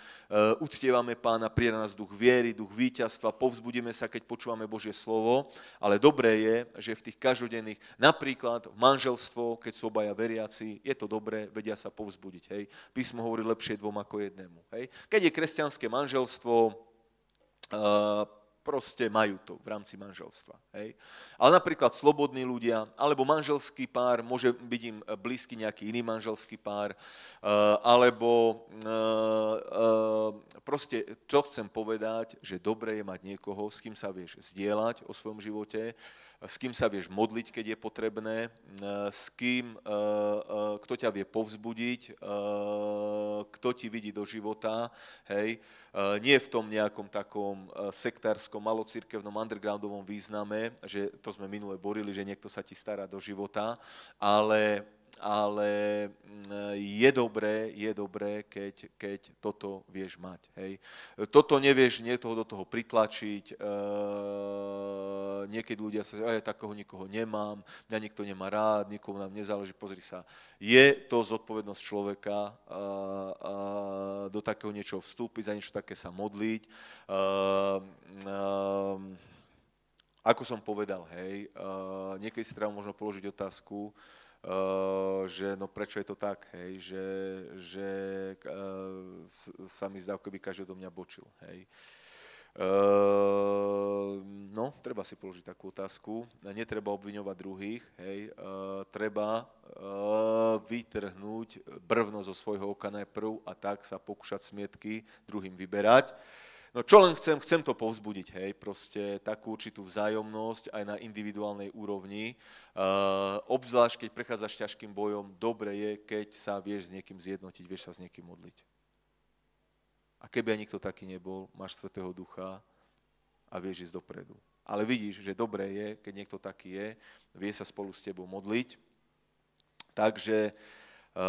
uctievame pána, príde nás duch viery, duch víťazstva, povzbudíme sa, keď počúvame Božie slovo, ale dobré je, že v tých každodenných, napríklad v manželstvo, keď sú obaja veriaci, je to dobré, vedia sa povzbudiť. Hej. Písmo hovorí lepšie dvom ako jednému. Hej. Keď je kresťanské manželstvo, proste majú to v rámci manželstva. Hej. Ale napríklad slobodní ľudia, alebo manželský pár, môže byť im blízky nejaký iný manželský pár, eh, alebo eh, eh, proste, čo chcem povedať, že dobre je mať niekoho, s kým sa vieš zdieľať o svojom živote, s kým sa vieš modliť, keď je potrebné, e, s kým, e, e, kto ťa vie povzbudiť, kto ti vidí do života, hej, nie v tom nejakom takom sektárskom, malocirkevnom, undergroundovom význame, že to sme minule borili, že niekto sa ti stará do života, ale ale mm, je dobré, je dobré, keď, keď toto vieš mať. Hej. Toto nevieš niekoho do toho pritlačiť, e, niekedy ľudia sa ja takého nikoho nemám, mňa nikto nemá rád, nikomu nám nezáleží, pozri sa. Je to zodpovednosť človeka e, e, do takého niečoho vstúpiť, za niečo také sa modliť. ako som povedal, hej, niekedy si treba možno položiť otázku, Eh, že no prečo je to tak, hej, že, že uh, sa mi zdá, keby každý do mňa bočil, hej. Uh, no, treba si položiť takú otázku. Netreba obviňovať druhých, hej. treba vytrhnúť brvno zo svojho oka najprv a tak sa pokúšať smietky druhým vyberať. No čo len chcem, chcem to povzbudiť, hej, proste takú určitú vzájomnosť aj na individuálnej úrovni. E, obzvlášť, keď prechádzaš ťažkým bojom, dobre je, keď sa vieš s niekým zjednotiť, vieš sa s niekým modliť. A keby aj nikto taký nebol, máš Svetého Ducha a vieš ísť dopredu. Ale vidíš, že dobré je, keď niekto taký je, vie sa spolu s tebou modliť. Takže uh, Eh,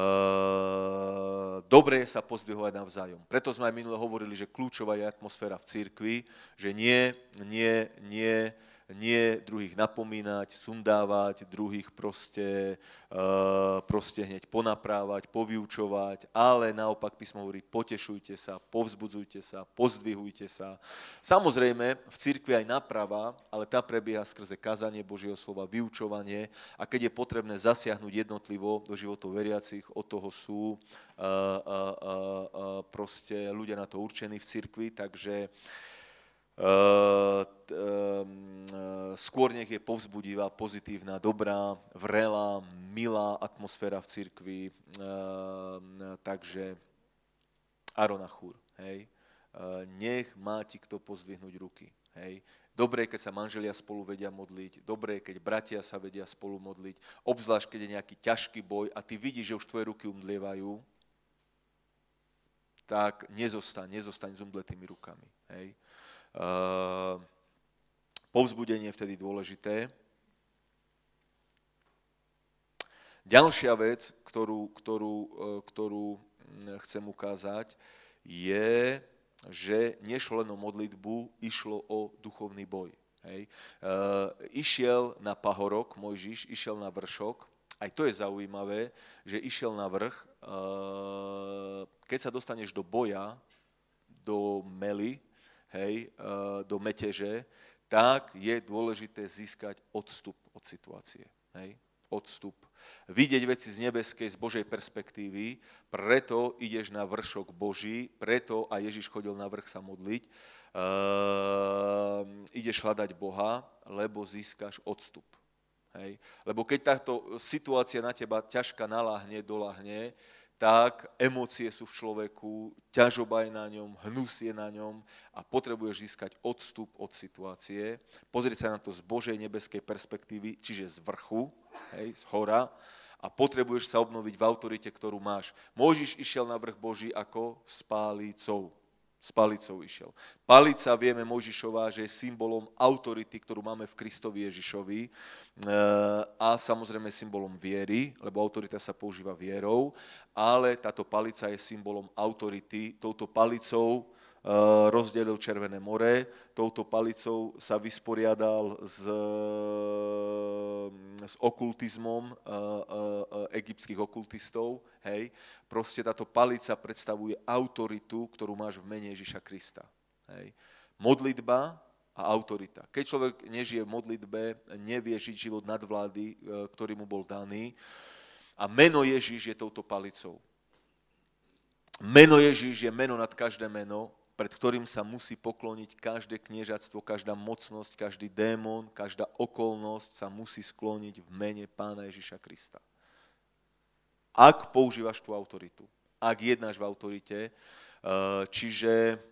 dobre je sa pozdvihovať navzájom. Preto sme aj minule hovorili, že kľúčová je atmosféra v církvi, že nie, nie, nie nie druhých napomínať, sundávať, druhých proste, eh, proste hneď ponaprávať, povyučovať, ale naopak písmo hovorí, potešujte sa, povzbudzujte sa, pozdvihujte sa. Samozrejme, v cirkvi aj naprava, ale tá prebieha skrze kazanie Božieho slova, vyučovanie a keď je potrebné zasiahnuť jednotlivo do životov veriacich, od toho sú eh, eh, proste ľudia na to určení v cirkvi, takže Ehm, ehm, skôr nech je povzbudivá, pozitívna, dobrá, vrelá, milá atmosféra v cirkvi. Ehm, takže Aronachúr, hej. Nech má ti kto pozdvihnúť ruky, hej. Dobre, keď sa manželia spolu vedia modliť, dobre, keď bratia sa vedia spolu modliť, obzvlášť, keď je nejaký ťažký boj a ty vidíš, že už tvoje ruky umdlievajú, tak nezostaň, nezostaň s umdletými rukami. Hej. Ehm, povzbudenie je vtedy dôležité. Ďalšia vec, ktorú, ktorú, eh, ktorú mm, chcem ukázať, je, že nešlo len o modlitbu, išlo o duchovný boj. Hej. E, išiel na pahorok Mojžiš, išiel na vršok, aj to je zaujímavé, že išiel na vrch. E, keď sa dostaneš do boja, do mely, hej, eh, do meteže, tak je dôležité získať odstup od situácie. Hej? Odstup. Vidieť veci z nebeskej, z Božej perspektívy, preto ideš na vršok Boží, preto a Ježiš chodil na vrch sa modliť, ehm, ideš hľadať Boha, lebo získaš odstup. Hej? Lebo keď táto situácia na teba ťažká naláhne, doláhne, tak emócie sú v človeku, ťažoba je na ňom, hnus je na ňom a potrebuješ získať odstup od situácie, pozrieť sa na to z Božej nebeskej perspektívy, čiže z vrchu, hej, z hora, a potrebuješ sa obnoviť v autorite, ktorú máš. Môžiš išiel na vrch Boží ako spálicou s palicou išiel. Palica, vieme, Možišová, že je symbolom autority, ktorú máme v Kristovi Ježišovi e, a samozrejme symbolom viery, lebo autorita sa používa vierou, ale táto palica je symbolom autority. Touto palicou Eh, rozdelil Červené more. Touto palicou sa vysporiadal s, eh, s okultizmom eh, egyptských okultistov. Hej. Proste táto palica predstavuje autoritu, ktorú máš v mene Ježiša Krista. Hej. Modlitba a autorita. Keď človek nežije v modlitbe, nevie žiť život nadvlády, ktorý mu bol daný. A meno Ježiš je touto palicou. Meno Ježiš je meno nad každé meno pred ktorým sa musí pokloniť každé kniežatstvo, každá mocnosť, každý démon, každá okolnosť sa musí skloniť v mene Pána Ježiša Krista. Ak používaš tú autoritu, ak jednáš v autorite, eh, čiže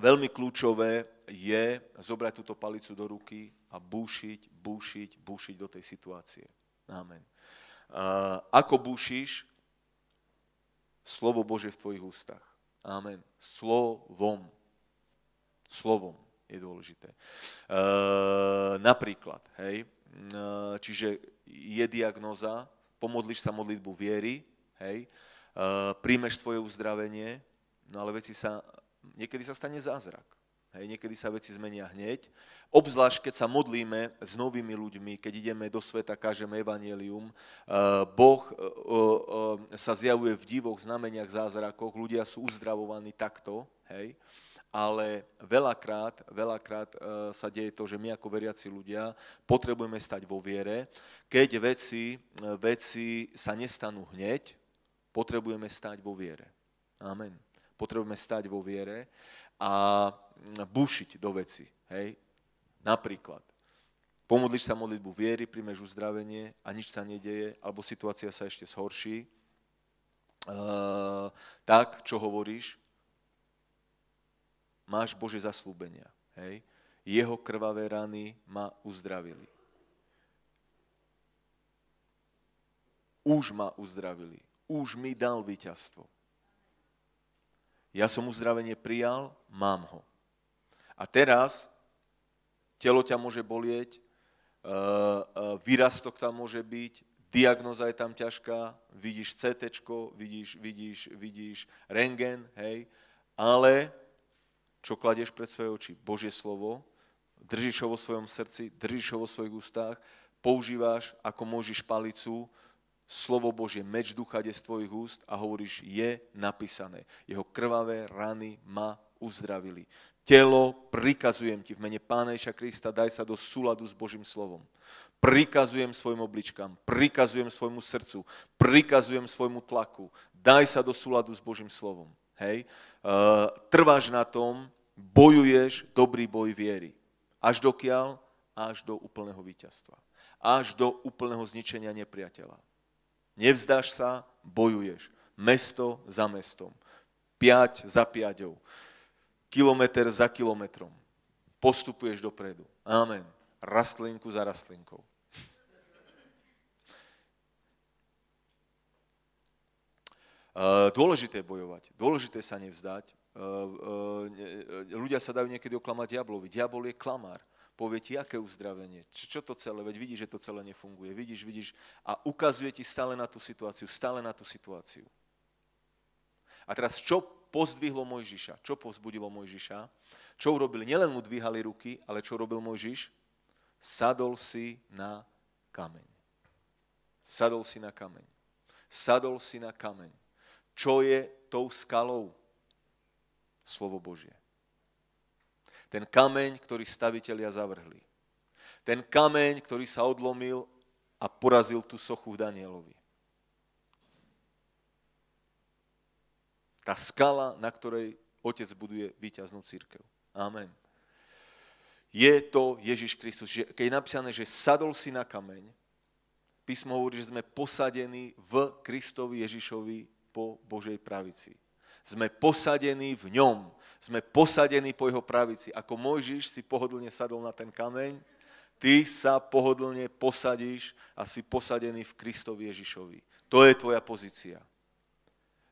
veľmi kľúčové je zobrať túto palicu do ruky a búšiť, búšiť, búšiť do tej situácie. Amen. Eh, ako búšiš? Slovo Bože v tvojich ústach Amen. Slovom. Slovom je dôležité. E, napríklad, hej, e, čiže je diagnoza, pomodliš sa modlitbu viery, hej, e, príjmeš svoje uzdravenie, no ale veci sa, niekedy sa stane zázrak. Hej, niekedy sa veci zmenia hneď. Obzvlášť, keď sa modlíme s novými ľuďmi, keď ideme do sveta, kážeme evanielium, eh, Boh eh, eh, sa zjavuje v divoch, znameniach, zázrakoch, ľudia sú uzdravovaní takto, hej. Ale veľakrát, veľakrát sa deje to, že my ako veriaci ľudia potrebujeme stať vo viere. Keď veci, veci sa nestanú hneď, potrebujeme stať vo viere. Amen. Potrebujeme stať vo viere a mm, bušiť do veci. Hej? Napríklad, pomodliš sa modlitbu viery, príjmeš uzdravenie a nič sa nedeje, alebo situácia sa ešte zhorší. Uh, tak, čo hovoríš, máš Bože zaslúbenia. Hej? Jeho krvavé rany ma uzdravili. Už ma uzdravili. Už mi dal víťazstvo ja som uzdravenie prijal, mám ho. A teraz telo ťa môže bolieť, e, e, výrastok tam môže byť, diagnoza je tam ťažká, vidíš CT, vidíš, vidíš, vidíš rengen, hej, ale čo kladeš pred svoje oči? Božie slovo, držíš ho vo svojom srdci, držíš ho vo svojich ústách, používáš ako môžeš palicu, slovo Božie, meč ducha ide z tvojich úst a hovoríš, je napísané. Jeho krvavé rany ma uzdravili. Telo, prikazujem ti v mene Pána Ježa Krista, daj sa do súladu s Božím slovom. Prikazujem svojim obličkám, prikazujem svojmu srdcu, prikazujem svojmu tlaku. Daj sa do súladu s Božím slovom. Hej? E, trváš na tom, bojuješ dobrý boj viery. Až dokiaľ? Až do úplného víťazstva. Až do úplného zničenia nepriateľa. Nevzdáš sa, bojuješ. Mesto za mestom. Piať za piaťou. kilometer za kilometrom. Postupuješ dopredu. Amen. Rastlinku za rastlinkou. Eh, dôležité je bojovať, dôležité sa nevzdať. Eh, eh, ľudia sa dajú niekedy oklamať diablovi. Diabol je klamár povie ti, aké uzdravenie, čo, čo to celé, veď vidíš, že to celé nefunguje, vidíš, vidíš a ukazuje ti stále na tú situáciu, stále na tú situáciu. A teraz čo pozdvihlo Mojžiša, čo pozbudilo Mojžiša, čo urobili, nielen mu dvíhali ruky, ale čo robil Mojžiš? Sadol si na kameň. Sadol si na kameň. Sadol si na kameň. Čo je tou skalou? Slovo Božie. Ten kameň, ktorý stavitelia zavrhli. Ten kameň, ktorý sa odlomil a porazil tú sochu v Danielovi. Tá skala, na ktorej otec buduje víťaznú církev. Amen. Je to Ježiš Kristus. keď je napísané, že sadol si na kameň, písmo hovorí, že sme posadení v Kristovi Ježišovi po Božej pravici. Sme posadení v ňom. Sme posadení po jeho pravici. Ako Mojžiš si pohodlne sadol na ten kameň, ty sa pohodlne posadíš a si posadený v Kristovi Ježišovi. To je tvoja pozícia.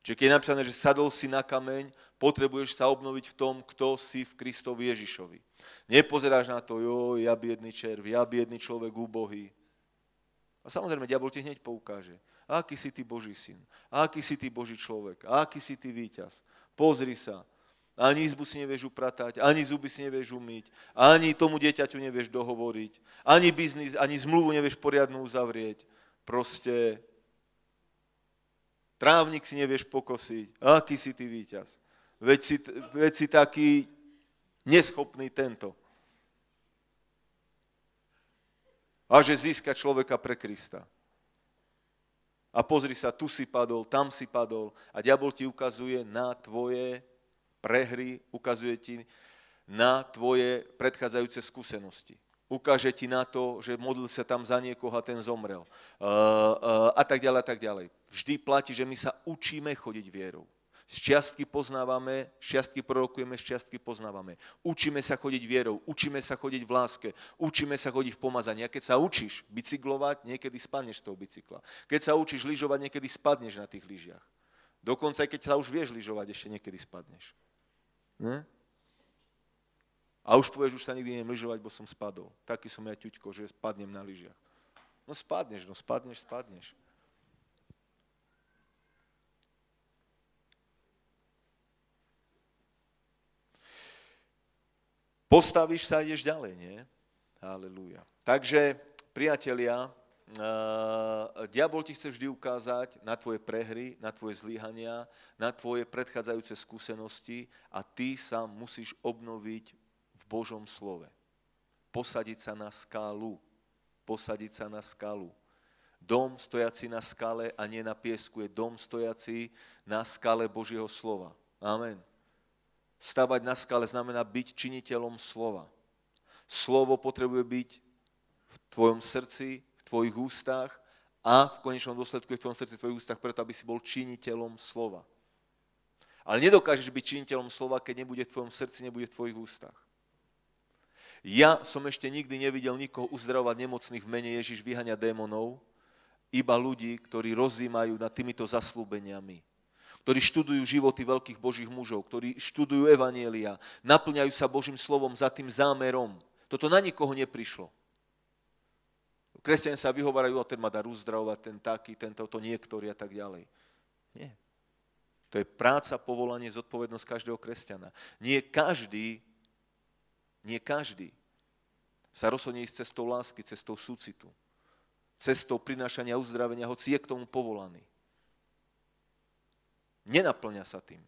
Čiže keď je napísané, že sadol si na kameň, potrebuješ sa obnoviť v tom, kto si v Kristovi Ježišovi. Nepozeráš na to, jo, ja biedný červ, ja biedný človek úbohý. A samozrejme, diabol ti hneď poukáže. Aký si ty Boží syn? Aký si ty Boží človek? Aký si ty víťaz? Pozri sa. Ani izbu si nevieš upratať, ani zuby si nevieš umyť, ani tomu dieťaťu nevieš dohovoriť, ani biznis, ani zmluvu nevieš poriadnu uzavrieť. Proste trávnik si nevieš pokosiť. Aký si ty víťaz? Veď si, veď si taký neschopný tento. A že získa človeka pre Krista a pozri sa, tu si padol, tam si padol a diabol ti ukazuje na tvoje prehry, ukazuje ti na tvoje predchádzajúce skúsenosti. Ukáže ti na to, že modlil sa tam za niekoho a ten zomrel. A tak ďalej, a tak ďalej. Vždy platí, že my sa učíme chodiť vierou. Z čiastky poznávame, z čiastky prorokujeme, z čiastky poznávame. Učíme sa chodiť vierou, učíme sa chodiť v láske, učíme sa chodiť v pomazaní. A keď sa učíš bicyklovať, niekedy spadneš z toho bicykla. Keď sa učíš lyžovať, niekedy spadneš na tých lyžiach. Dokonca aj keď sa už vieš lyžovať, ešte niekedy spadneš. Ne? A už povieš, už sa nikdy neviem lyžovať, bo som spadol. Taký som ja ťuďko, že spadnem na lyžiach. No spadneš, no spadneš, spadneš. postavíš sa a ideš ďalej, nie? Halelúja. Takže, priatelia, eh, diabol ti chce vždy ukázať na tvoje prehry, na tvoje zlyhania, na tvoje predchádzajúce skúsenosti a ty sa musíš obnoviť v Božom slove. Posadiť sa na skálu. Posadiť sa na skalu. Dom stojaci na skale a nie na piesku je dom stojaci na skale Božieho slova. Amen. Stavať na skale znamená byť činiteľom slova. Slovo potrebuje byť v tvojom srdci, v tvojich ústach a v konečnom dôsledku je v tvojom srdci, v tvojich ústach preto, aby si bol činiteľom slova. Ale nedokážeš byť činiteľom slova, keď nebude v tvojom srdci, nebude v tvojich ústach. Ja som ešte nikdy nevidel nikoho uzdravovať nemocných v mene Ježiš vyhania démonov, iba ľudí, ktorí rozímajú nad týmito zaslúbeniami ktorí študujú životy veľkých božích mužov, ktorí študujú evanielia, naplňajú sa Božím slovom za tým zámerom. Toto na nikoho neprišlo. Kresťania sa vyhovarajú, a ten má dá uzdravovať, ten taký, tento, to niektorý a tak ďalej. Nie. To je práca, povolanie, zodpovednosť každého kresťana. Nie každý, nie každý sa rozhodne ísť cestou lásky, cestou súcitu, cestou prinášania uzdravenia, hoci je k tomu povolaný. Nenaplňa sa tým.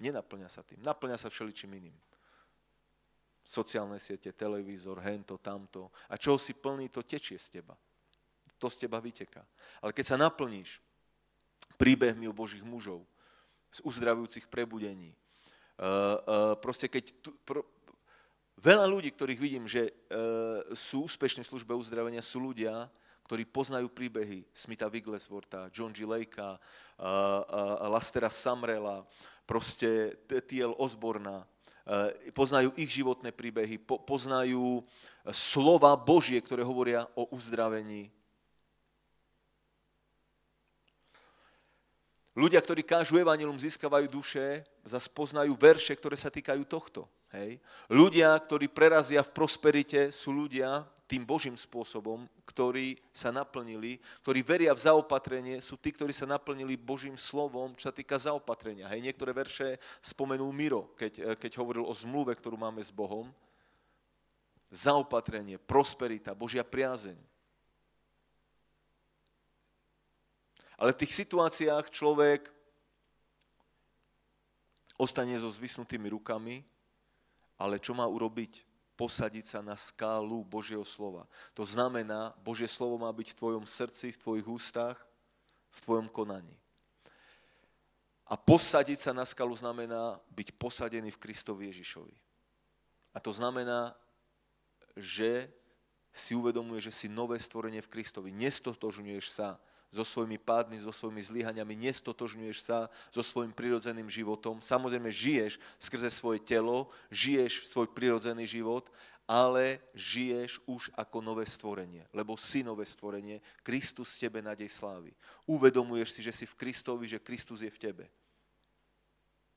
Nenaplňa sa tým. Naplňa sa všeličím iným. Sociálne siete, televízor, hento, tamto. A čo si plný, to tečie z teba. To z teba vyteká. Ale keď sa naplníš príbehmi o Božích mužov, z uzdravujúcich prebudení, eh, eh, proste keď tu, pro, veľa ľudí, ktorých vidím, že uh, sú úspešní v službe uzdravenia, sú ľudia, ktorí poznajú príbehy Smitha Wiggleswortha, John G. Lakea, Lastera Samrela, proste T.L. Osborna, poznajú ich životné príbehy, poznajú e, slova Božie, ktoré hovoria o uzdravení. Ľudia, ktorí kážu evanilum, získavajú duše, zase poznajú verše, ktoré sa týkajú tohto. Hej. Ľudia, ktorí prerazia v prosperite, sú ľudia, tým Božím spôsobom, ktorí sa naplnili, ktorí veria v zaopatrenie, sú tí, ktorí sa naplnili Božím slovom, čo sa týka zaopatrenia. Hej, niektoré verše spomenul Miro, keď, eh, keď hovoril o zmluve, ktorú máme s Bohom. Zaopatrenie, prosperita, Božia priazeň. Ale v tých situáciách človek ostane so zvisnutými rukami, ale čo má urobiť? posadiť sa na skálu Božieho slova. To znamená, Božie slovo má byť v tvojom srdci, v tvojich ústach, v tvojom konaní. A posadiť sa na skalu znamená byť posadený v Kristovi Ježišovi. A to znamená, že si uvedomuje, že si nové stvorenie v Kristovi. Nestotožňuješ sa so svojimi pádmi, so svojimi zlyhaniami, nestotožňuješ sa so svojim prirodzeným životom. Samozrejme, žiješ skrze svoje telo, žiješ svoj prirodzený život, ale žiješ už ako nové stvorenie, lebo si nové stvorenie, Kristus tebe nadej slávy. Uvedomuješ si, že si v Kristovi, že Kristus je v tebe.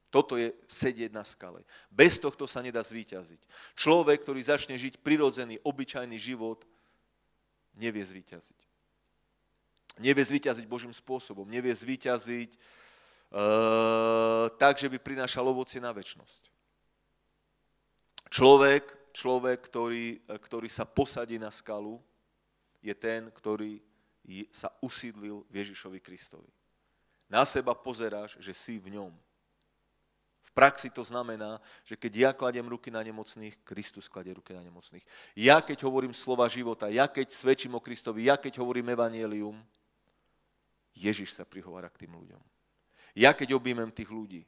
Toto je sedieť na skale. Bez tohto sa nedá zvíťaziť. Človek, ktorý začne žiť prirodzený, obyčajný život, nevie zvíťaziť nevie zvíťaziť Božím spôsobom, nevie zvíťaziť e, tak, že by prinášal ovocie na väčnosť. Človek, človek ktorý, eh, ktorý sa posadí na skalu, je ten, ktorý sa usídlil v Ježišovi Kristovi. Na seba pozeráš, že si v ňom. V praxi to znamená, že keď ja kladem ruky na nemocných, Kristus kladie ruky na nemocných. Ja keď hovorím slova života, ja keď svedčím o Kristovi, ja keď hovorím evanielium, Ježiš sa prihovára k tým ľuďom. Ja keď objímem tých ľudí,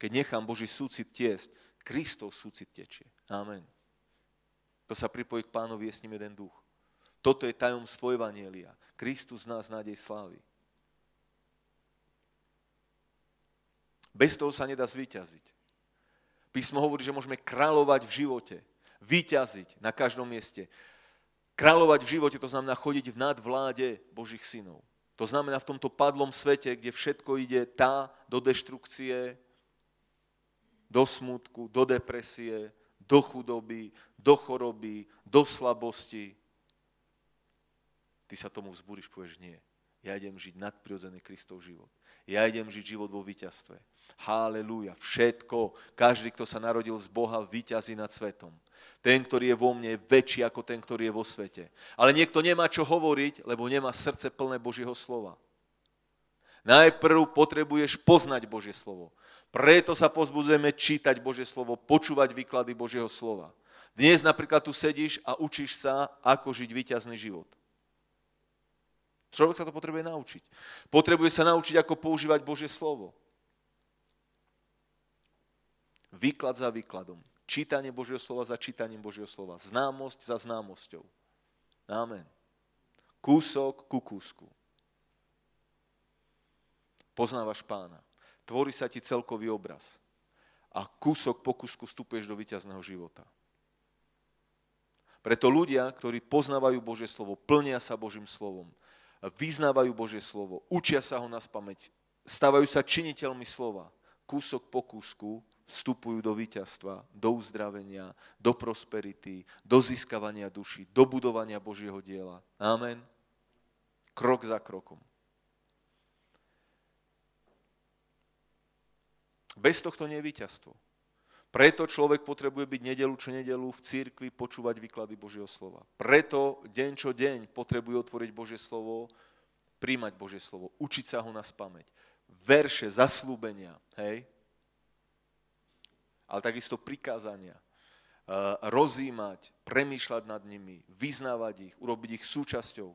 keď nechám Boží súcit tiesť, Kristov súcit tečie. Amen. To sa pripojí k pánovi, je s ním jeden duch. Toto je tajomstvo Evanielia. Kristus nás nádej slávy. Bez toho sa nedá zvyťaziť. Písmo hovorí, že môžeme kráľovať v živote, vyťaziť na každom mieste. Kráľovať v živote, to znamená chodiť v nadvláde Božích synov. To znamená v tomto padlom svete, kde všetko ide tá do deštrukcie, do smutku, do depresie, do chudoby, do choroby, do slabosti. Ty sa tomu vzbúriš, povieš nie. Ja idem žiť nadprirodzený Kristov život. Ja idem žiť život vo víťazstve. Haleluja, všetko. Každý, kto sa narodil z Boha, víťazí nad svetom. Ten, ktorý je vo mne, je väčší ako ten, ktorý je vo svete. Ale niekto nemá čo hovoriť, lebo nemá srdce plné Božieho slova. Najprv potrebuješ poznať Božie slovo. Preto sa pozbudzujeme čítať Božie slovo, počúvať výklady Božieho slova. Dnes napríklad tu sedíš a učíš sa, ako žiť výťazný život. Človek sa to potrebuje naučiť. Potrebuje sa naučiť, ako používať Božie slovo. Výklad za výkladom. Čítanie Božieho slova za čítaním Božieho slova. Známosť za známosťou. Amen. Kúsok ku kúsku. Poznávaš pána. Tvorí sa ti celkový obraz. A kúsok po kúsku vstupuješ do vyťazného života. Preto ľudia, ktorí poznávajú Božie slovo, plnia sa Božím slovom, vyznávajú Božie slovo, učia sa ho na spameť, stávajú sa činiteľmi slova, kúsok po kúsku vstupujú do víťazstva, do uzdravenia, do prosperity, do získavania duši, do budovania Božieho diela. Amen. Krok za krokom. Bez tohto nie je víťazstvo. Preto človek potrebuje byť nedelu čo nedelu v cirkvi počúvať výklady Božieho slova. Preto deň čo deň potrebuje otvoriť Božie slovo, príjmať Božie slovo, učiť sa ho na spameť. Verše, zaslúbenia, hej, ale takisto prikázania. Eh, rozímať, premýšľať nad nimi, vyznávať ich, urobiť ich súčasťou.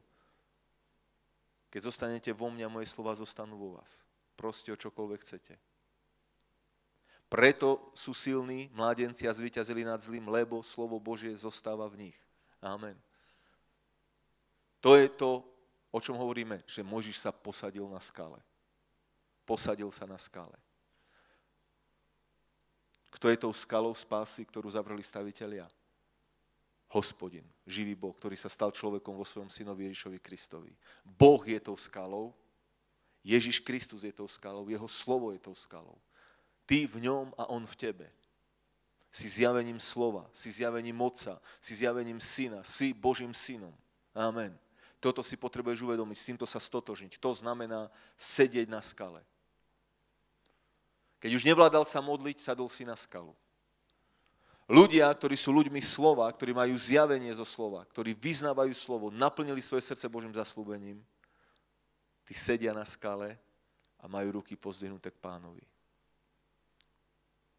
Keď zostanete vo mňa, moje slova zostanú vo vás. Proste o čokoľvek chcete. Preto sú silní mládenci a zvyťazili nad zlým, lebo slovo Božie zostáva v nich. Amen. To je to, o čom hovoríme, že Možiš sa posadil na skale. Posadil sa na skale. Kto je tou skalou spásy, ktorú zavreli stavitelia? Hospodin, živý Boh, ktorý sa stal človekom vo svojom synovi Ježišovi Kristovi. Boh je tou skalou, Ježiš Kristus je tou skalou, jeho slovo je tou skalou. Ty v ňom a on v tebe. Si zjavením slova, si zjavením moca, si zjavením syna, si Božím synom. Amen. Toto si potrebuješ uvedomiť, s týmto sa stotožniť. To znamená sedieť na skale. Keď už nevládal sa modliť, sadol si na skalu. Ľudia, ktorí sú ľuďmi slova, ktorí majú zjavenie zo slova, ktorí vyznávajú slovo, naplnili svoje srdce Božím zaslúbením, tí sedia na skale a majú ruky pozdvihnuté k pánovi.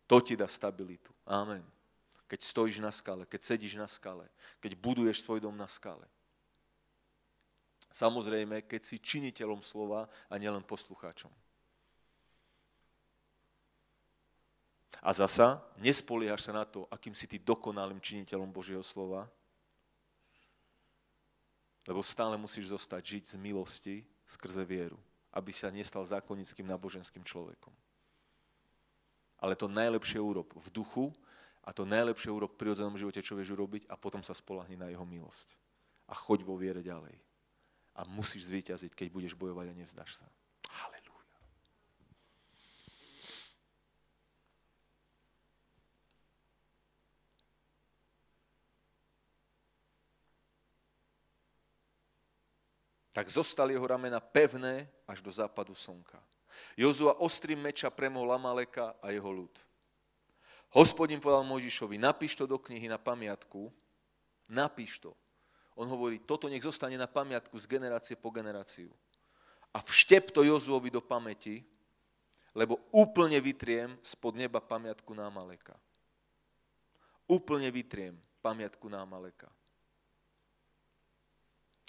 To ti dá stabilitu. Amen. Keď stojíš na skale, keď sedíš na skale, keď buduješ svoj dom na skale. Samozrejme, keď si činiteľom slova a nielen poslucháčom. A zasa, nespoliehaš sa na to, akým si ty dokonalým činiteľom Božieho slova, lebo stále musíš zostať žiť z milosti skrze vieru, aby sa nestal zákonickým náboženským človekom. Ale to najlepšie úrob v duchu a to najlepšie úrob v prirodzenom živote, čo vieš urobiť a potom sa spolahni na jeho milosť. A choď vo viere ďalej. A musíš zvýťaziť, keď budeš bojovať a nevzdáš sa. tak zostali jeho ramena pevné až do západu slnka. Jozua ostrým meča premohol Amaleka a jeho ľud. Hospodin povedal Mojžišovi, napíš to do knihy na pamiatku, napíš to. On hovorí, toto nech zostane na pamiatku z generácie po generáciu. A vštep to Jozuovi do pamäti, lebo úplne vytriem spod neba pamiatku na Amaleka. Úplne vytriem pamiatku na Amaleka.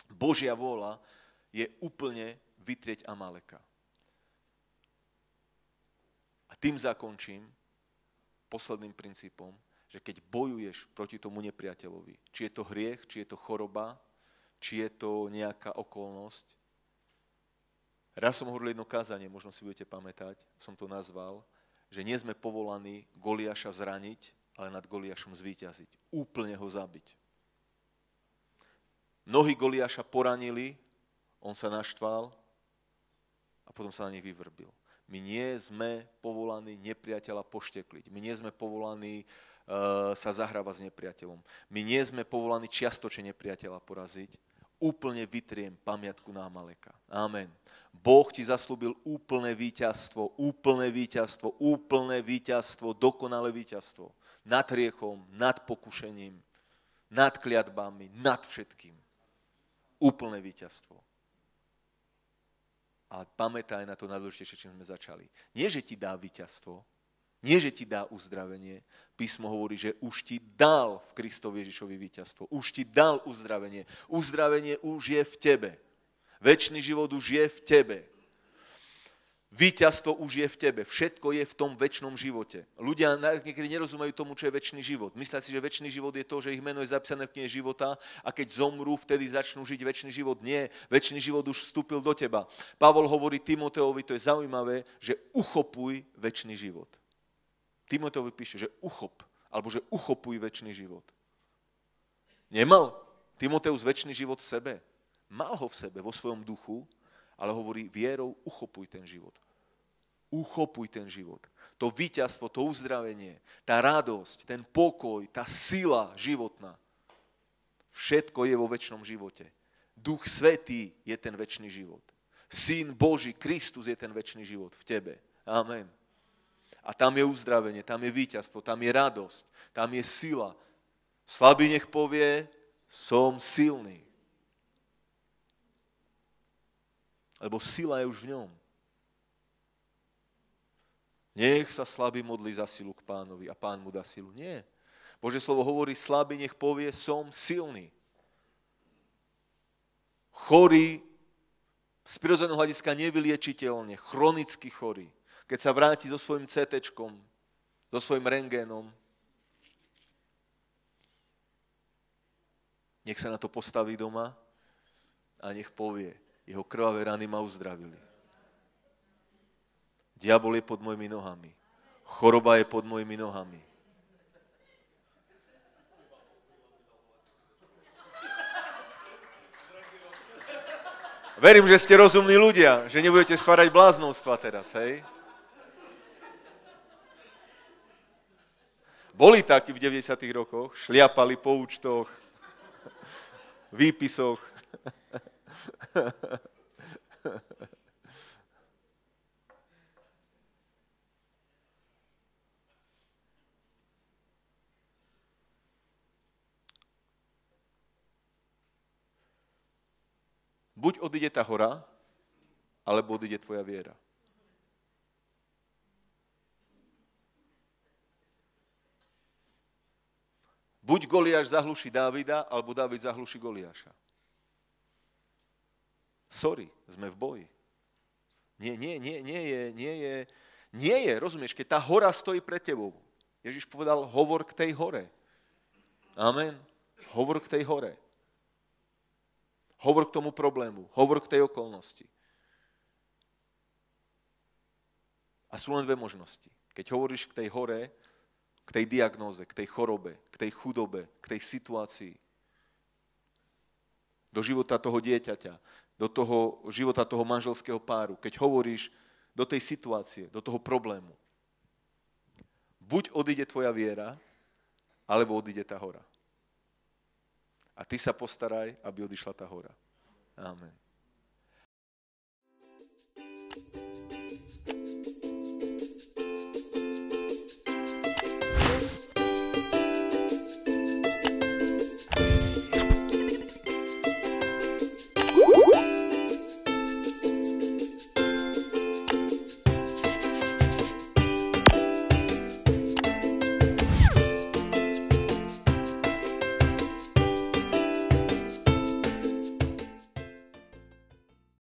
Božia vôľa je úplne vytrieť Amaleka. A tým zakončím posledným princípom, že keď bojuješ proti tomu nepriateľovi, či je to hriech, či je to choroba, či je to nejaká okolnosť, Raz som hovoril jedno kázanie, možno si budete pamätať, som to nazval, že nie sme povolaní Goliáša zraniť, ale nad Goliášom zvíťaziť. Úplne ho zabiť. Mnohí Goliáša poranili, on sa naštval a potom sa na nich vyvrbil. My nie sme povolaní nepriateľa poštekliť. My nie sme povolaní uh, sa zahrávať s nepriateľom. My nie sme povolaní čiastočne nepriateľa poraziť. Úplne vytriem pamiatku na Amaleka. Amen. Boh ti zaslúbil úplné víťazstvo, úplné víťazstvo, úplné víťazstvo, dokonalé víťazstvo. Nad riechom, nad pokušením, nad kliatbami, nad všetkým. Úplné víťazstvo a pamätaj na to najdôležitejšie, čím sme začali. Nie, že ti dá víťazstvo, nie, že ti dá uzdravenie. Písmo hovorí, že už ti dal v Kristovi Ježišovi víťazstvo. Už ti dal uzdravenie. Uzdravenie už je v tebe. Večný život už je v tebe. Výťazstvo už je v tebe. Všetko je v tom väčšnom živote. Ľudia niekedy nerozumejú tomu, čo je väčší život. Myslia si, že väčší život je to, že ich meno je zapísané v knihe života a keď zomrú, vtedy začnú žiť väčší život. Nie, väčší život už vstúpil do teba. Pavol hovorí Timoteovi, to je zaujímavé, že uchopuj väčší život. Timoteovi píše, že uchop, alebo že uchopuj väčší život. Nemal Timoteus väčší život v sebe. Mal ho v sebe, vo svojom duchu, ale hovorí, vierou uchopuj ten život. Uchopuj ten život. To víťazstvo, to uzdravenie, tá radosť, ten pokoj, tá sila životná. Všetko je vo väčšnom živote. Duch Svetý je ten väčší život. Syn Boží, Kristus je ten väčší život v tebe. Amen. A tam je uzdravenie, tam je víťazstvo, tam je radosť, tam je sila. Slabý nech povie, som silný. lebo sila je už v ňom. Nech sa slabý modlí za silu k pánovi a pán mu dá silu. Nie. Bože slovo hovorí, slabý nech povie, som silný. Chorý, z prirodzeného hľadiska nevyliečiteľne, chronicky chorý. Keď sa vráti so svojím CT, so svojím rengénom, nech sa na to postaví doma a nech povie, jeho krvavé rany ma uzdravili. Diabol je pod mojimi nohami. Choroba je pod mojimi nohami. Verím, že ste rozumní ľudia, že nebudete stvárať bláznostva teraz, hej? Boli takí v 90. rokoch, šliapali po účtoch, výpisoch. Buď odíde tá hora, alebo odíde tvoja viera. Buď Goliáš zahluší Dávida, alebo Dávid zahluší Goliáša. Sorry, sme v boji. Nie, nie, nie, nie je, nie je, nie je, rozumieš, keď tá hora stojí pred tebou. Ježiš povedal, hovor k tej hore. Amen. Hovor k tej hore. Hovor k tomu problému. Hovor k tej okolnosti. A sú len dve možnosti. Keď hovoríš k tej hore, k tej diagnóze, k tej chorobe, k tej chudobe, k tej situácii, do života toho dieťaťa, do toho života toho manželského páru, keď hovoríš do tej situácie, do toho problému. Buď odíde tvoja viera, alebo odíde tá hora. A ty sa postaraj, aby odišla tá hora. Amen.